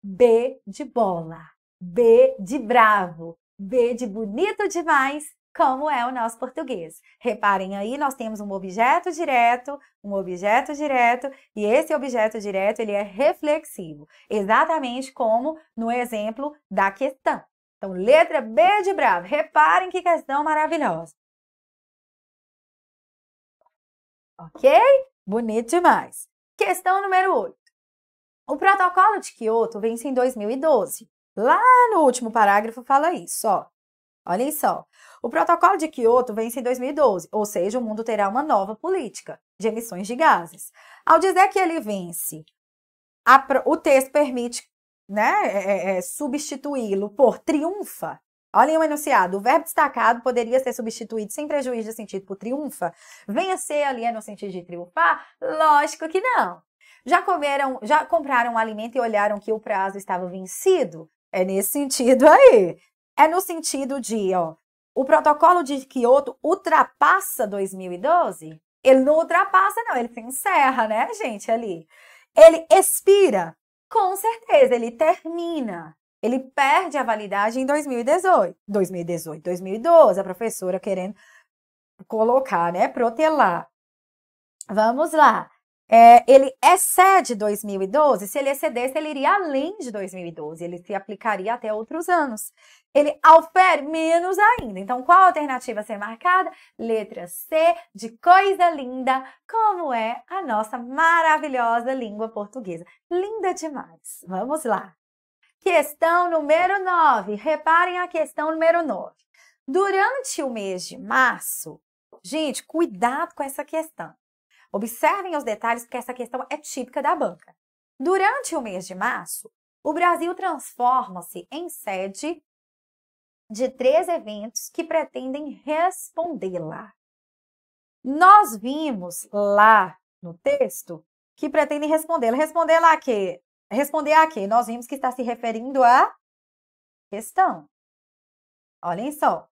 B de bola, B de bravo, B de bonito demais, como é o nosso português. Reparem aí, nós temos um objeto direto, um objeto direto, e esse objeto direto ele é reflexivo, exatamente como no exemplo da questão. Então, letra B de bravo. Reparem que questão maravilhosa. Ok? Bonito demais. Questão número 8. O protocolo de Kyoto vence em 2012. Lá no último parágrafo fala isso, ó. Olhem só. O protocolo de Kyoto vence em 2012, ou seja, o mundo terá uma nova política de emissões de gases. Ao dizer que ele vence, a, o texto permite né, é, é, é, substituí-lo por triunfa, Olhem o enunciado. O verbo destacado poderia ser substituído sem prejuízo de sentido por triunfa. Vencer ali é no sentido de triunfar? Lógico que não. Já comeram, já compraram um alimento e olharam que o prazo estava vencido? É nesse sentido aí. É no sentido de, ó, o protocolo de Kyoto ultrapassa 2012? Ele não ultrapassa, não, ele se encerra, né, gente, ali. Ele expira. Com certeza, ele termina. Ele perde a validade em 2018. 2018, 2012, a professora querendo colocar, né, protelar. Vamos lá é, ele excede 2012, se ele excedesse, ele iria além de 2012, ele se aplicaria até outros anos. Ele aufere menos ainda. Então, qual a alternativa a ser marcada? Letra C, de coisa linda, como é a nossa maravilhosa língua portuguesa. Linda demais. Vamos lá. Questão número 9. Reparem a questão número 9. Durante o mês de março, gente, cuidado com essa questão. Observem os detalhes, porque essa questão é típica da banca. Durante o mês de março, o Brasil transforma-se em sede de três eventos que pretendem respondê-la. Nós vimos lá no texto que pretendem respondê-la. Respondê-la a quê? Responder a quê? Nós vimos que está se referindo à questão. Olhem só.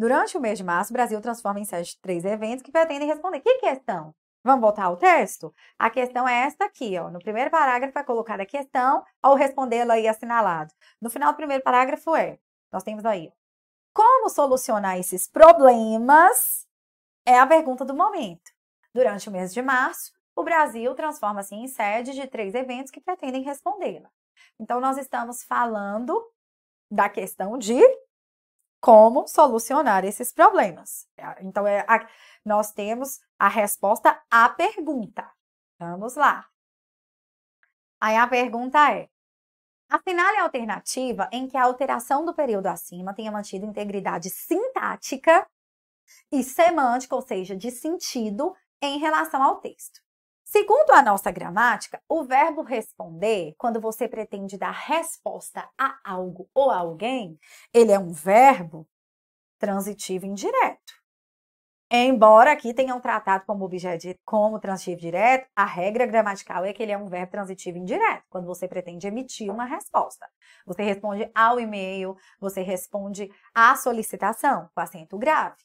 Durante o mês de março, o Brasil transforma em sede três eventos que pretendem responder. Que questão? Vamos voltar ao texto? A questão é esta aqui, ó. No primeiro parágrafo é colocada a questão ou respondê-la aí assinalado. No final do primeiro parágrafo é, nós temos aí, como solucionar esses problemas é a pergunta do momento. Durante o mês de março, o Brasil transforma-se em sede de três eventos que pretendem respondê-la. Então, nós estamos falando da questão de como solucionar esses problemas. Então, é a, nós temos a resposta à pergunta. Vamos lá. Aí a pergunta é: assinale a alternativa em que a alteração do período acima tenha mantido integridade sintática e semântica, ou seja, de sentido, em relação ao texto. Segundo a nossa gramática, o verbo responder, quando você pretende dar resposta a algo ou a alguém, ele é um verbo transitivo indireto. Embora aqui tenham tratado como objeto como transitivo direto, a regra gramatical é que ele é um verbo transitivo indireto, quando você pretende emitir uma resposta. Você responde ao e-mail, você responde à solicitação, com acento grave.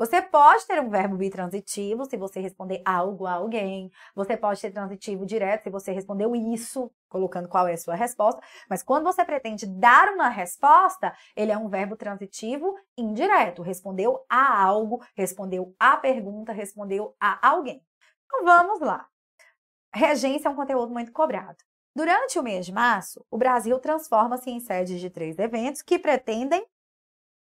Você pode ter um verbo bitransitivo se você responder algo a alguém. Você pode ter transitivo direto se você respondeu isso, colocando qual é a sua resposta. Mas quando você pretende dar uma resposta, ele é um verbo transitivo indireto. Respondeu a algo, respondeu a pergunta, respondeu a alguém. Então vamos lá. Regência é um conteúdo muito cobrado. Durante o mês de março, o Brasil transforma-se em sede de três eventos que pretendem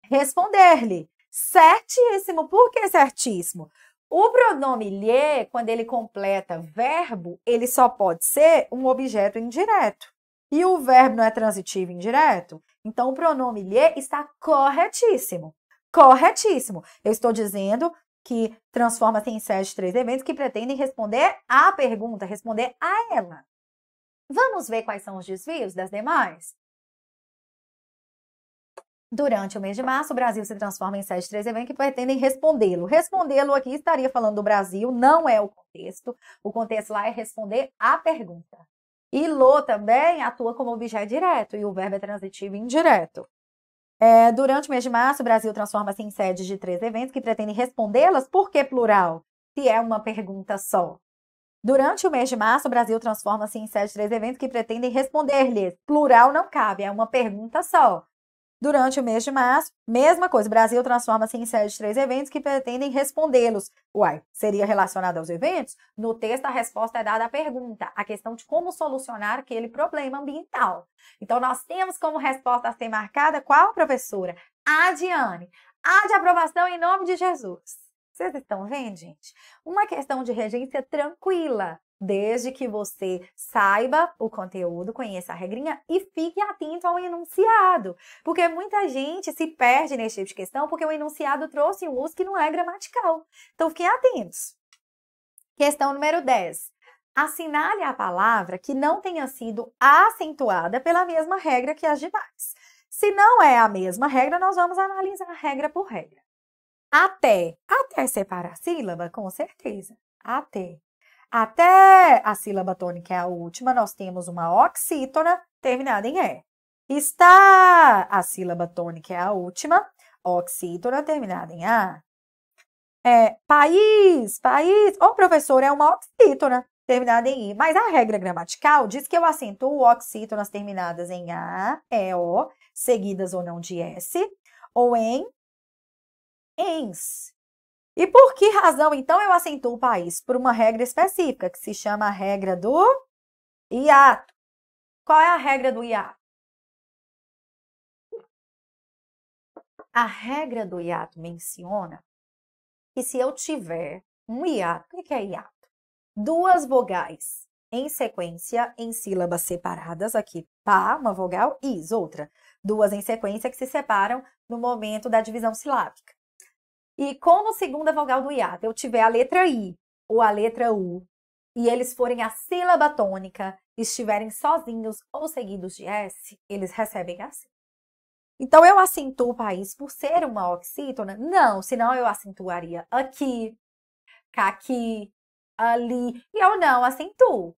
responder-lhe Certíssimo. Por que certíssimo? O pronome lhe, quando ele completa verbo, ele só pode ser um objeto indireto. E o verbo não é transitivo indireto? Então, o pronome lhe está corretíssimo. Corretíssimo. Eu estou dizendo que transforma-se em sete três eventos que pretendem responder à pergunta, responder a ela. Vamos ver quais são os desvios das demais? Durante o mês de março, o Brasil se transforma em sede três eventos que pretendem respondê-lo. Respondê-lo aqui estaria falando do Brasil, não é o contexto. O contexto lá é responder a pergunta. E lo também atua como objeto direto e o verbo é transitivo indireto. É, durante o mês de março, o Brasil transforma-se em sede de três eventos que pretendem respondê-las, por que plural? Se é uma pergunta só. Durante o mês de março, o Brasil transforma-se em sede de três eventos que pretendem responder-lhes. Plural não cabe, é uma pergunta só durante o mês de março. Mesma coisa, Brasil transforma-se em série de três eventos que pretendem respondê-los. Uai, seria relacionado aos eventos? No texto, a resposta é dada à pergunta, a questão de como solucionar aquele problema ambiental. Então, nós temos como resposta a ser marcada qual, professora? A Diane. A de aprovação em nome de Jesus. Vocês estão vendo, gente? Uma questão de regência tranquila desde que você saiba o conteúdo, conheça a regrinha e fique atento ao enunciado. Porque muita gente se perde nesse tipo de questão porque o enunciado trouxe um uso que não é gramatical. Então fiquem atentos. Questão número 10. Assinale a palavra que não tenha sido acentuada pela mesma regra que as demais. Se não é a mesma regra, nós vamos analisar regra por regra. Até. Até separar sílaba? Com certeza. Até. Até a sílaba tônica é a última, nós temos uma oxítona terminada em E. Está a sílaba tônica é a última, oxítona terminada em A. É, país, país. O professor é uma oxítona terminada em I. Mas a regra gramatical diz que eu acentuo oxítonas terminadas em A, E, é O, seguidas ou não de S, ou em ens. E por que razão, então, eu acentuo o país? Por uma regra específica, que se chama a regra do hiato. Qual é a regra do hiato? A regra do hiato menciona que se eu tiver um hiato, o que é hiato? Duas vogais em sequência, em sílabas separadas, aqui pá, uma vogal, is, outra. Duas em sequência que se separam no momento da divisão silábica e como segunda vogal do iata eu tiver a letra I ou a letra U, e eles forem a sílaba tônica, estiverem sozinhos ou seguidos de S, eles recebem assim. Então eu acentuo o país por ser uma oxítona? Não, senão eu acentuaria aqui, cá aqui, ali, e eu não acentuo.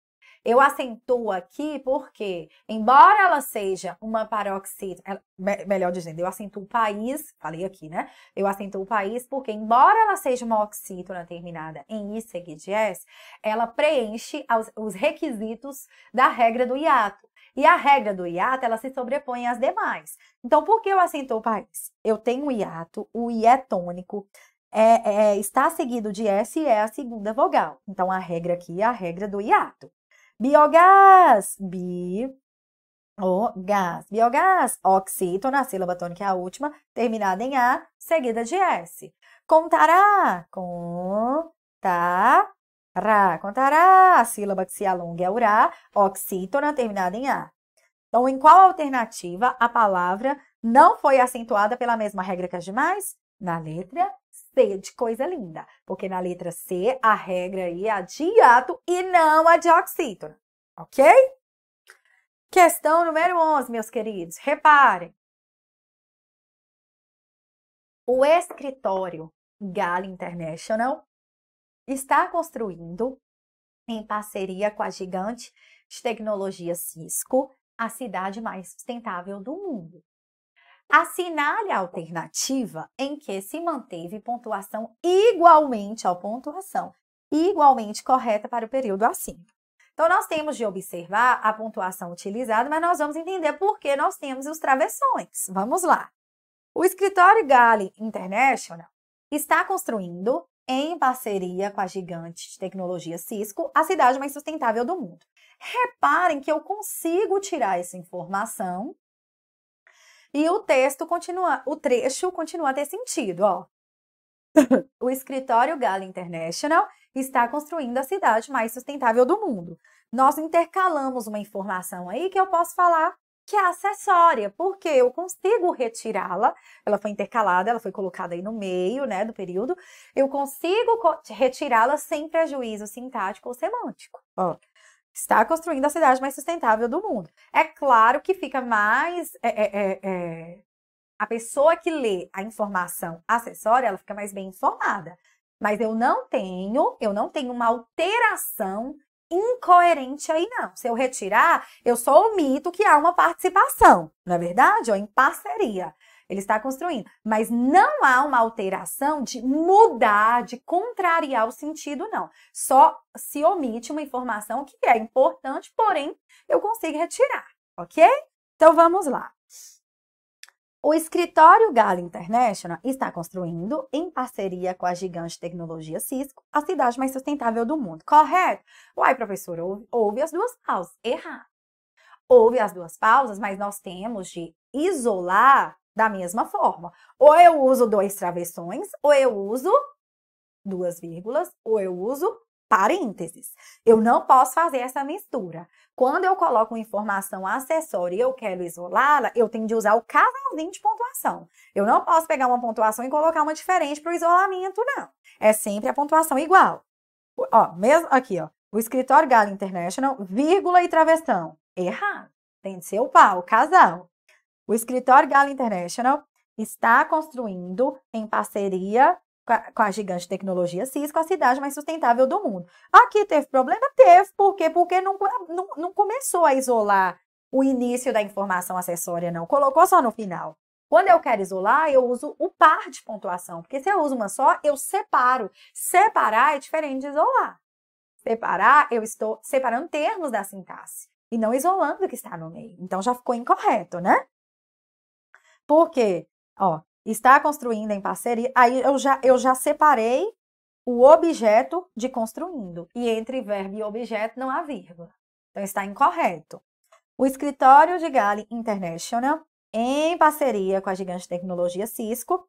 Eu acentuo aqui porque, embora ela seja uma paroxítona, é, melhor dizendo, eu acentuo o país, falei aqui, né? Eu acentuo o país porque, embora ela seja uma oxítona terminada em i seguido de s, ela preenche os requisitos da regra do hiato. E a regra do hiato, ela se sobrepõe às demais. Então, por que eu acentuo o país? Eu tenho hiato, o i é tônico, é, é, está seguido de S e é a segunda vogal. Então, a regra aqui é a regra do hiato. Biogás, bi, o, gás, biogás, oxítona, a sílaba tônica é a última, terminada em A, seguida de S. Contará, contará, contará, a sílaba que se alonga é urá, oxítona terminada em A. Então, em qual alternativa a palavra não foi acentuada pela mesma regra que as demais? Na letra C de coisa linda, porque na letra C a regra aí é de hiato e não a dioxítona. ok? Questão número 11, meus queridos, reparem. O escritório Gala International está construindo, em parceria com a gigante de tecnologia Cisco, a cidade mais sustentável do mundo assinale a alternativa em que se manteve pontuação igualmente à pontuação, igualmente correta para o período acima. Então, nós temos de observar a pontuação utilizada, mas nós vamos entender por que nós temos os travessões. Vamos lá. O escritório Gale International está construindo, em parceria com a gigante de tecnologia Cisco, a cidade mais sustentável do mundo. Reparem que eu consigo tirar essa informação e o texto continua, o trecho continua a ter sentido, ó. o escritório Gala International está construindo a cidade mais sustentável do mundo. Nós intercalamos uma informação aí que eu posso falar que é acessória, porque eu consigo retirá-la, ela foi intercalada, ela foi colocada aí no meio, né, do período, eu consigo retirá-la sem prejuízo sintático ou semântico. Ó está construindo a cidade mais sustentável do mundo. É claro que fica mais. É, é, é, é, a pessoa que lê a informação acessória, ela fica mais bem informada. Mas eu não tenho, eu não tenho uma alteração incoerente aí, não. Se eu retirar, eu só omito que há uma participação, não é verdade? Ou em parceria ele está construindo. Mas não há uma alteração de mudar, de contrariar o sentido, não. Só se omite uma informação que é importante, porém eu consigo retirar, ok? Então vamos lá. O escritório Gala International está construindo, em parceria com a gigante de tecnologia Cisco, a cidade mais sustentável do mundo, correto? Uai, professor, houve, houve as duas pausas. Errado. Houve as duas pausas, mas nós temos de isolar da mesma forma. Ou eu uso dois travessões, ou eu uso duas vírgulas, ou eu uso parênteses. Eu não posso fazer essa mistura. Quando eu coloco uma informação acessória e eu quero isolá-la, eu tenho de usar o casalzinho de pontuação. Eu não posso pegar uma pontuação e colocar uma diferente para o isolamento, não. É sempre a pontuação igual. Ó, mesmo aqui, ó. O escritório Gala International, vírgula e travessão. Errado. Tem de ser o pau, o casal. O escritório Gala International está construindo, em parceria com a gigante tecnologia Cisco, a cidade mais sustentável do mundo. Aqui teve problema? Teve. Por quê? Porque não, ah, não, não começou a isolar o início da informação acessória, não. Colocou só no final. Quando eu quero isolar, eu uso o par de pontuação. Porque se eu uso uma só, eu separo. Separar é diferente de isolar. Separar, eu estou separando termos da sintaxe e não isolando o que está no meio. Então já ficou incorreto, né? Por quê? Ó, está construindo em parceria. Aí eu já, eu já separei o objeto de construindo. E entre verbo e objeto não há vírgula. Então está incorreto. O escritório de Gale International, em parceria com a gigante tecnologia Cisco,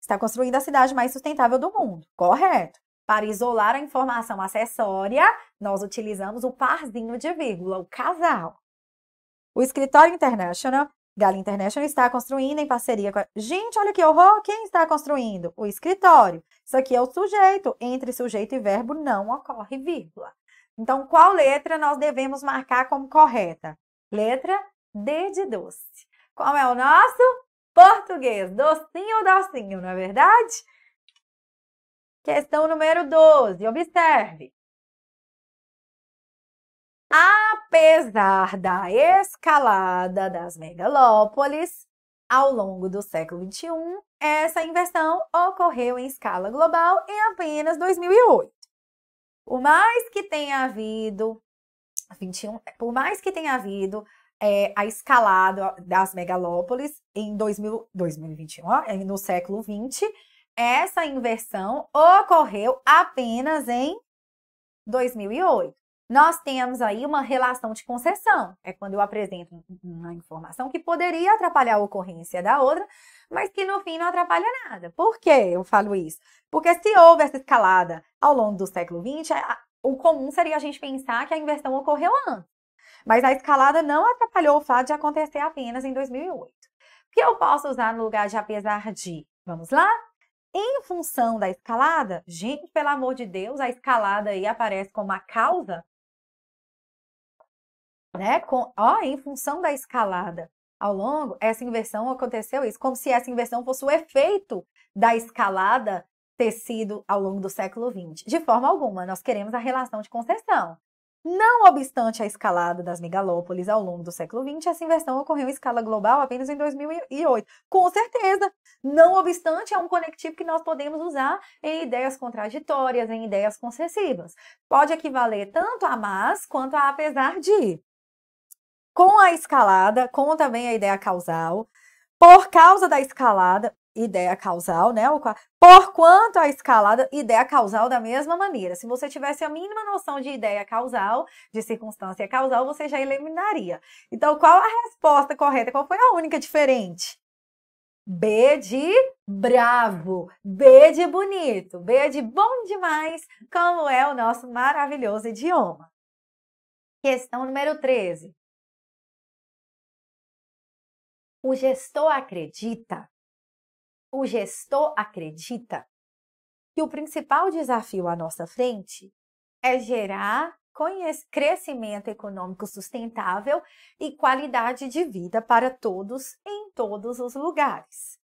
está construindo a cidade mais sustentável do mundo. Correto. Para isolar a informação acessória, nós utilizamos o parzinho de vírgula, o casal. O escritório international Gala International está construindo em parceria com a... Gente, olha que horror! Quem está construindo? O escritório. Isso aqui é o sujeito. Entre sujeito e verbo não ocorre vírgula. Então, qual letra nós devemos marcar como correta? Letra D de doce. Qual é o nosso? Português. Docinho ou docinho, não é verdade? Questão número 12. Observe apesar da escalada das megalópolis ao longo do século XXI, essa inversão ocorreu em escala global em apenas 2008. Por mais que tenha havido 21, por mais que tenha havido é, a escalada das megalópolis em 2000, 2021, ó, é, no século XX, essa inversão ocorreu apenas em 2008 nós temos aí uma relação de concessão. É quando eu apresento uma informação que poderia atrapalhar a ocorrência da outra, mas que no fim não atrapalha nada. Por que eu falo isso? Porque se houve essa escalada ao longo do século XX, o comum seria a gente pensar que a inversão ocorreu antes. Mas a escalada não atrapalhou o fato de acontecer apenas em 2008. O que eu posso usar no lugar de apesar de? Vamos lá? em função da escalada, gente, pelo amor de Deus, a escalada aí aparece como a causa né? Com, ó, em função da escalada ao longo, essa inversão aconteceu isso, como se essa inversão fosse o efeito da escalada ter sido ao longo do século XX. De forma alguma, nós queremos a relação de concessão. Não obstante a escalada das megalópolis ao longo do século XX, essa inversão ocorreu em escala global apenas em 2008. Com certeza! Não obstante, é um conectivo que nós podemos usar em ideias contraditórias, em ideias concessivas. Pode equivaler tanto a mas quanto a apesar de com a escalada, com também a ideia causal, por causa da escalada, ideia causal, né? Por quanto a escalada, ideia causal da mesma maneira. Se você tivesse a mínima noção de ideia causal, de circunstância causal, você já eliminaria. Então, qual a resposta correta? Qual foi a única diferente? B de bravo, B de bonito, B de bom demais, como é o nosso maravilhoso idioma. Questão número 13. O gestor acredita, o gestor acredita que o principal desafio à nossa frente é gerar crescimento econômico sustentável e qualidade de vida para todos em todos os lugares.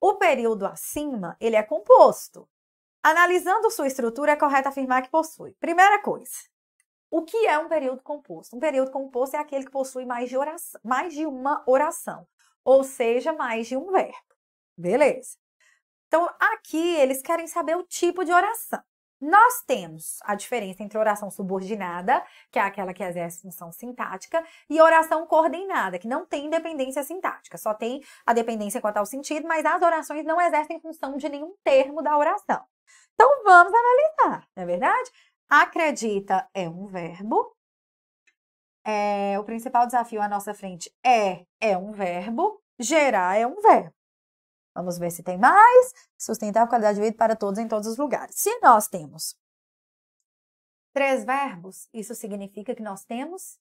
O período acima, ele é composto. Analisando sua estrutura, é correto afirmar que possui. Primeira coisa, o que é um período composto? Um período composto é aquele que possui mais de, oração, mais de uma oração ou seja, mais de um verbo. Beleza. Então, aqui eles querem saber o tipo de oração. Nós temos a diferença entre oração subordinada, que é aquela que exerce função sintática, e oração coordenada, que não tem dependência sintática, só tem a dependência quanto ao sentido, mas as orações não exercem função de nenhum termo da oração. Então vamos analisar, não é verdade? Acredita é um verbo, é, o principal desafio à nossa frente é é um verbo, gerar é um verbo. Vamos ver se tem mais. Sustentar a qualidade de vida para todos em todos os lugares. Se nós temos três verbos, isso significa que nós temos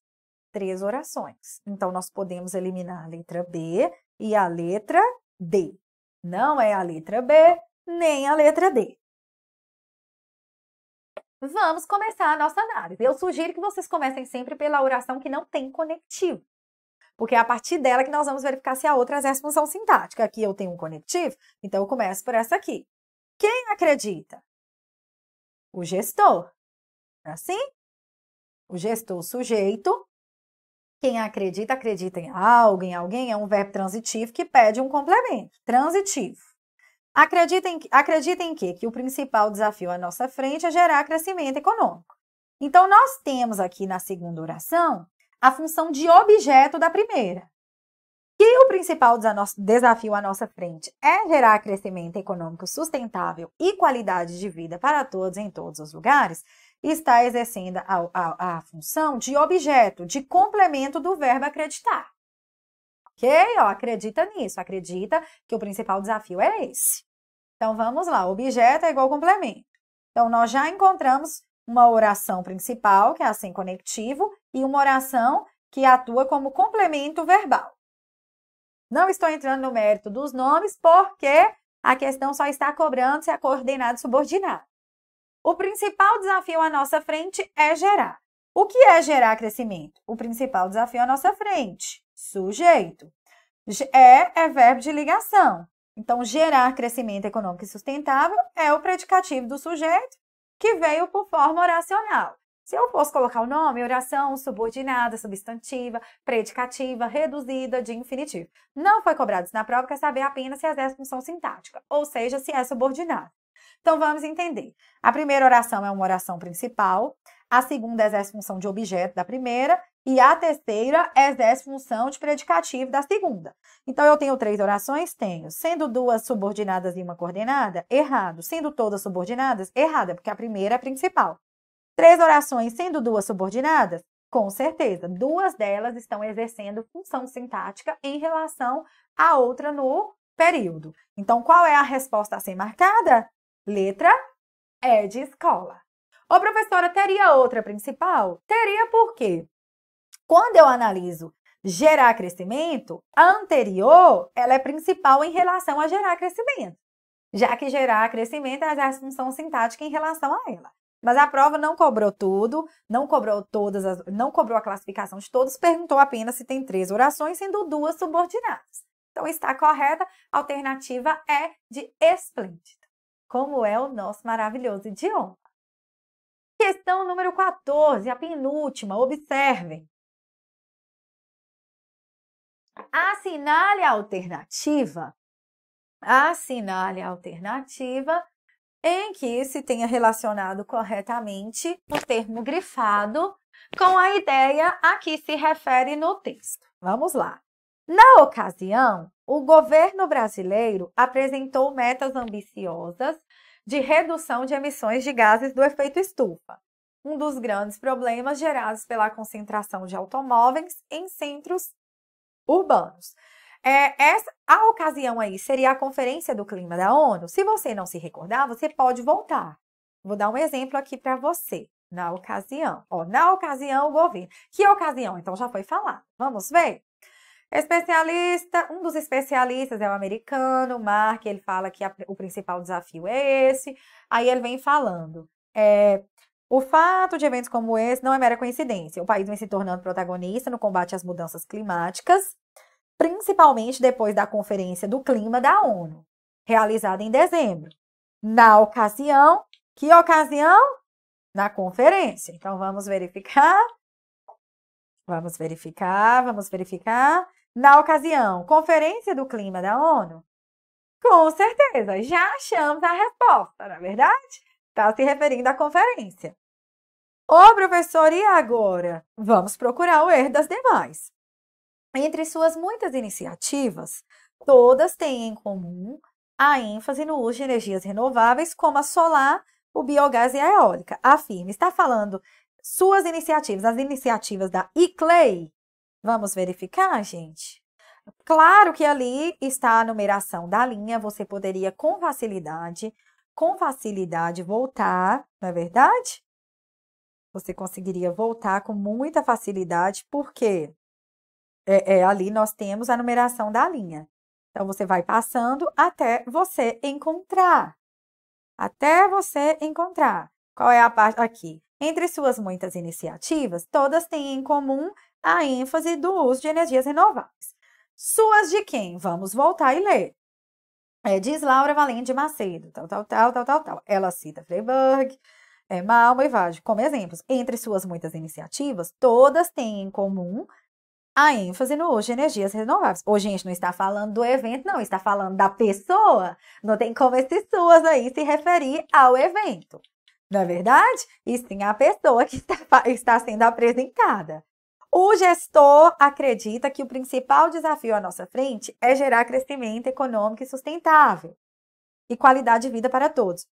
três orações. Então, nós podemos eliminar a letra B e a letra D. Não é a letra B nem a letra D vamos começar a nossa análise. Eu sugiro que vocês comecem sempre pela oração que não tem conectivo, porque é a partir dela que nós vamos verificar se a outra exerce função sintática. Aqui eu tenho um conectivo, então eu começo por essa aqui. Quem acredita? O gestor. É assim? O gestor, sujeito. Quem acredita, acredita em algo, em alguém, é um verbo transitivo que pede um complemento. Transitivo. Acreditem, acreditem que, que o principal desafio à nossa frente é gerar crescimento econômico. Então, nós temos aqui na segunda oração a função de objeto da primeira. Que o principal desafio à nossa frente é gerar crescimento econômico sustentável e qualidade de vida para todos em todos os lugares, está exercendo a, a, a função de objeto, de complemento do verbo acreditar ok? Ó, acredita nisso, acredita que o principal desafio é esse. Então vamos lá, objeto é igual complemento. Então nós já encontramos uma oração principal, que é assim conectivo, e uma oração que atua como complemento verbal. Não estou entrando no mérito dos nomes, porque a questão só está cobrando se a coordenada subordinada. O principal desafio à nossa frente é gerar. O que é gerar crescimento? O principal desafio à nossa frente sujeito. É é verbo de ligação. Então, gerar crescimento econômico e sustentável é o predicativo do sujeito que veio por forma oracional. Se eu fosse colocar o nome, oração subordinada, substantiva, predicativa, reduzida de infinitivo. Não foi cobrado isso na prova, quer saber apenas se exerce função sintática, ou seja, se é subordinada. Então vamos entender. A primeira oração é uma oração principal, a segunda exerce função de objeto da primeira e a terceira é exerce função de predicativo da segunda. Então, eu tenho três orações? Tenho. Sendo duas subordinadas e uma coordenada? Errado. Sendo todas subordinadas? Errada, porque a primeira é a principal. Três orações sendo duas subordinadas? Com certeza. Duas delas estão exercendo função sintática em relação à outra no período. Então, qual é a resposta a ser marcada? Letra é de escola. Ô, professora, teria outra principal? Teria por quê? quando eu analiso gerar crescimento, a anterior ela é principal em relação a gerar crescimento, já que gerar crescimento é a função sintática em relação a ela. Mas a prova não cobrou tudo, não cobrou todas, as, não cobrou a classificação de todos, perguntou apenas se tem três orações, sendo duas subordinadas. Então está correta, a alternativa é de esplêndida, como é o nosso maravilhoso idioma. Questão número 14, a penúltima, observem. Assinale a alternativa. Assinale a alternativa em que se tenha relacionado corretamente o termo grifado com a ideia a que se refere no texto. Vamos lá. Na ocasião, o governo brasileiro apresentou metas ambiciosas de redução de emissões de gases do efeito estufa, um dos grandes problemas gerados pela concentração de automóveis em centros urbanos. É, essa, a ocasião aí seria a Conferência do Clima da ONU. Se você não se recordar, você pode voltar. Vou dar um exemplo aqui para você. Na ocasião. Ó, na ocasião, o governo. Que ocasião? Então já foi falar. Vamos ver? Especialista, um dos especialistas é o americano, Mark, ele fala que a, o principal desafio é esse. Aí ele vem falando. É, o fato de eventos como esse não é mera coincidência. O país vem se tornando protagonista no combate às mudanças climáticas, principalmente depois da Conferência do Clima da ONU, realizada em dezembro. Na ocasião, que ocasião? Na conferência. Então vamos verificar. Vamos verificar, vamos verificar. Na ocasião, Conferência do Clima da ONU? Com certeza, já achamos a resposta, na é verdade? Está se referindo à conferência. Ô professor, e agora? Vamos procurar o erro das demais. Entre suas muitas iniciativas, todas têm em comum a ênfase no uso de energias renováveis, como a solar, o biogás e a eólica. Afirma, está falando suas iniciativas, as iniciativas da ICLEI? Vamos verificar, gente? Claro que ali está a numeração da linha, você poderia com facilidade, com facilidade voltar, não é verdade? Você conseguiria voltar com muita facilidade, porque é, é, ali nós temos a numeração da linha. Então, você vai passando até você encontrar. Até você encontrar. Qual é a parte aqui? Entre suas muitas iniciativas, todas têm em comum a ênfase do uso de energias renováveis. Suas de quem? Vamos voltar e ler. É, diz Laura Valente Macedo, tal, tal, tal, tal, tal, tal. Ela cita Freiburg, é, mal e Vage como exemplos. Entre suas muitas iniciativas, todas têm em comum a ênfase no uso de energias renováveis. Hoje a gente não está falando do evento, não, está falando da pessoa. Não tem como esses suas aí se referir ao evento. Não é verdade? E sim a pessoa que está, está sendo apresentada. O gestor acredita que o principal desafio à nossa frente é gerar crescimento econômico e sustentável e qualidade de vida para todos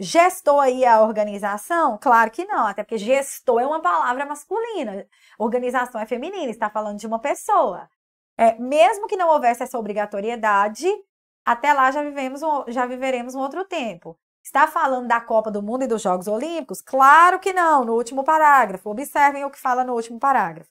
gestou aí a organização? Claro que não, até porque gestor é uma palavra masculina, organização é feminina, está falando de uma pessoa. É, mesmo que não houvesse essa obrigatoriedade, até lá já, vivemos um, já viveremos um outro tempo. Está falando da Copa do Mundo e dos Jogos Olímpicos? Claro que não, no último parágrafo. Observem o que fala no último parágrafo.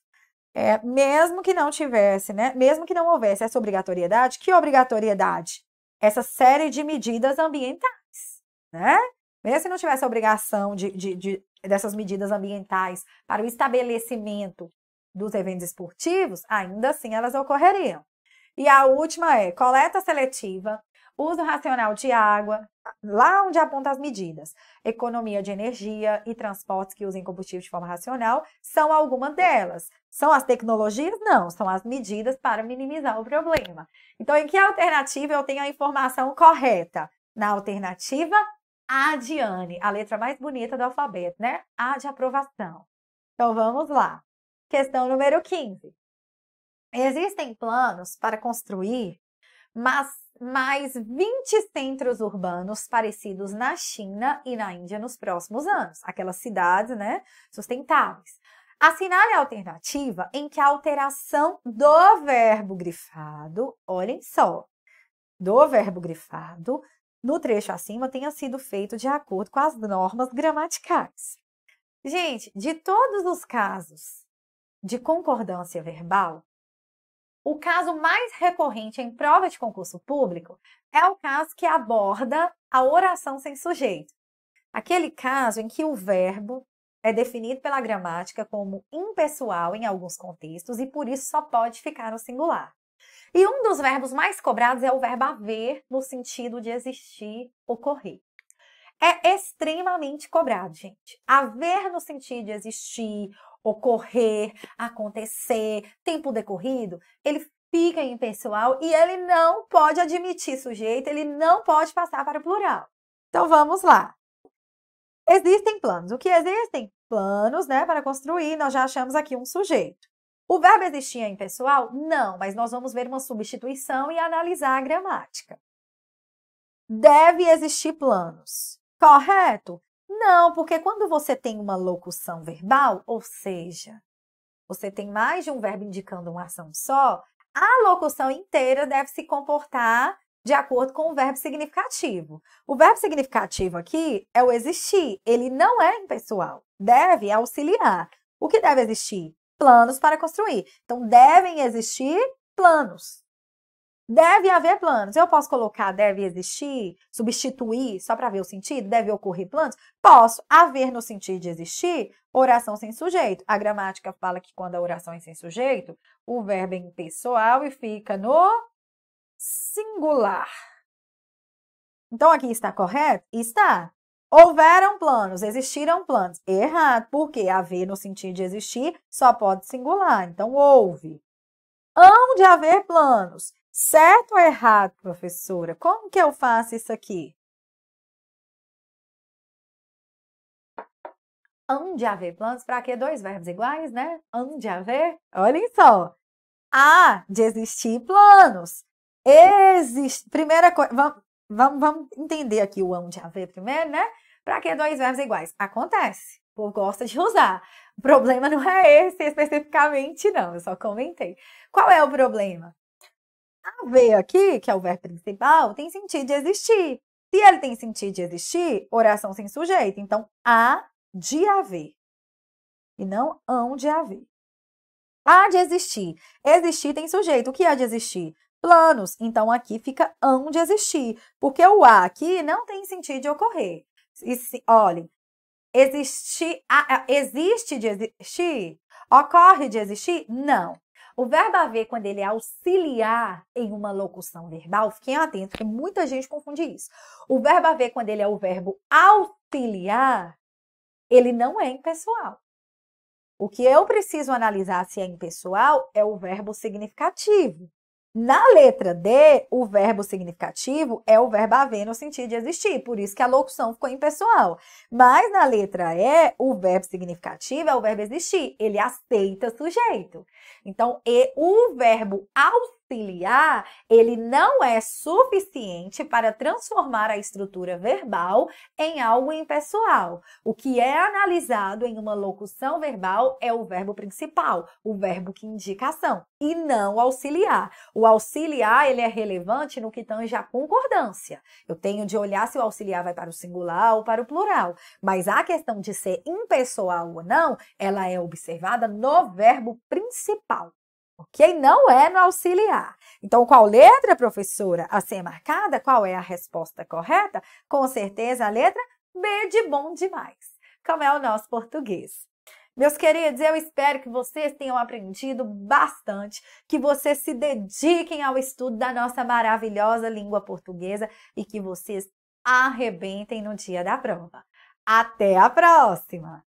É, mesmo que não tivesse, né? Mesmo que não houvesse essa obrigatoriedade, que obrigatoriedade? Essa série de medidas ambientais, né? Mesmo se não tivesse a obrigação de, de, de, dessas medidas ambientais para o estabelecimento dos eventos esportivos, ainda assim elas ocorreriam. E a última é coleta seletiva, uso racional de água, lá onde aponta as medidas, economia de energia e transportes que usem combustível de forma racional, são algumas delas. São as tecnologias? Não, são as medidas para minimizar o problema. Então, em que alternativa eu tenho a informação correta? Na alternativa a de Anne, a letra mais bonita do alfabeto, né? A de aprovação. Então vamos lá. Questão número 15. Existem planos para construir mais mais 20 centros urbanos parecidos na China e na Índia nos próximos anos, aquelas cidades né, sustentáveis. Assinale a alternativa em que a alteração do verbo grifado, olhem só, do verbo grifado no trecho acima tenha sido feito de acordo com as normas gramaticais. Gente, de todos os casos de concordância verbal, o caso mais recorrente em prova de concurso público é o caso que aborda a oração sem sujeito. Aquele caso em que o verbo é definido pela gramática como impessoal em alguns contextos e por isso só pode ficar no singular. E um dos verbos mais cobrados é o verbo haver, no sentido de existir, ocorrer. É extremamente cobrado, gente. Haver no sentido de existir, ocorrer, acontecer, tempo decorrido, ele fica em pessoal e ele não pode admitir sujeito, ele não pode passar para o plural. Então vamos lá. Existem planos. O que existem? Planos, né, para construir, nós já achamos aqui um sujeito. O verbo existia em é pessoal? Não, mas nós vamos ver uma substituição e analisar a gramática. Deve existir planos, correto? Não, porque quando você tem uma locução verbal, ou seja, você tem mais de um verbo indicando uma ação só, a locução inteira deve se comportar de acordo com o verbo significativo. O verbo significativo aqui é o existir, ele não é impessoal, deve auxiliar. O que deve existir? planos para construir. Então, devem existir planos. Deve haver planos. Eu posso colocar deve existir, substituir, só para ver o sentido, deve ocorrer planos? Posso. Haver no sentido de existir, oração sem sujeito. A gramática fala que quando a oração é sem sujeito, o verbo é impessoal e fica no singular. Então, aqui está correto? Está. Houveram planos, existiram planos. Errado, porque haver no sentido de existir só pode singular, então houve. Hão de haver planos. Certo ou errado, professora? Como que eu faço isso aqui? Hão de haver planos, para que dois verbos iguais, né? Hão de haver, olhem só. Há de existir planos. Existe. Primeira coisa, vamos Vamos, vamos entender aqui o ão de haver primeiro, né? Para que dois verbos iguais? Acontece. O povo gosta de usar. O problema não é esse especificamente, não. Eu só comentei. Qual é o problema? Haver aqui, que é o verbo principal, tem sentido de existir. Se ele tem sentido de existir, oração sem sujeito. Então, há de haver. E não hão de haver. Há de existir. Existir tem sujeito. O que há de existir? planos. Então aqui fica hão de existir, porque o a aqui não tem sentido de ocorrer. E se, olhem, existir, a, a, existe de existir? Ocorre de existir? Não. O verbo haver, quando ele é auxiliar em uma locução verbal, fiquem atentos, porque muita gente confunde isso. O verbo haver, quando ele é o verbo auxiliar, ele não é impessoal. O que eu preciso analisar se é impessoal é o verbo significativo, na letra D, o verbo significativo é o verbo haver no sentido de existir, por isso que a locução ficou impessoal. Mas na letra E, o verbo significativo é o verbo existir, ele aceita sujeito. Então, e, o verbo auxiliar auxiliar, ele não é suficiente para transformar a estrutura verbal em algo impessoal. O que é analisado em uma locução verbal é o verbo principal, o verbo que indica ação, e não o auxiliar. O auxiliar, ele é relevante no que tange a concordância. Eu tenho de olhar se o auxiliar vai para o singular ou para o plural, mas a questão de ser impessoal ou não, ela é observada no verbo principal ok? Não é no auxiliar. Então, qual letra, professora, a ser é marcada? Qual é a resposta correta? Com certeza a letra B de bom demais, como é o nosso português. Meus queridos, eu espero que vocês tenham aprendido bastante, que vocês se dediquem ao estudo da nossa maravilhosa língua portuguesa e que vocês arrebentem no dia da prova. Até a próxima!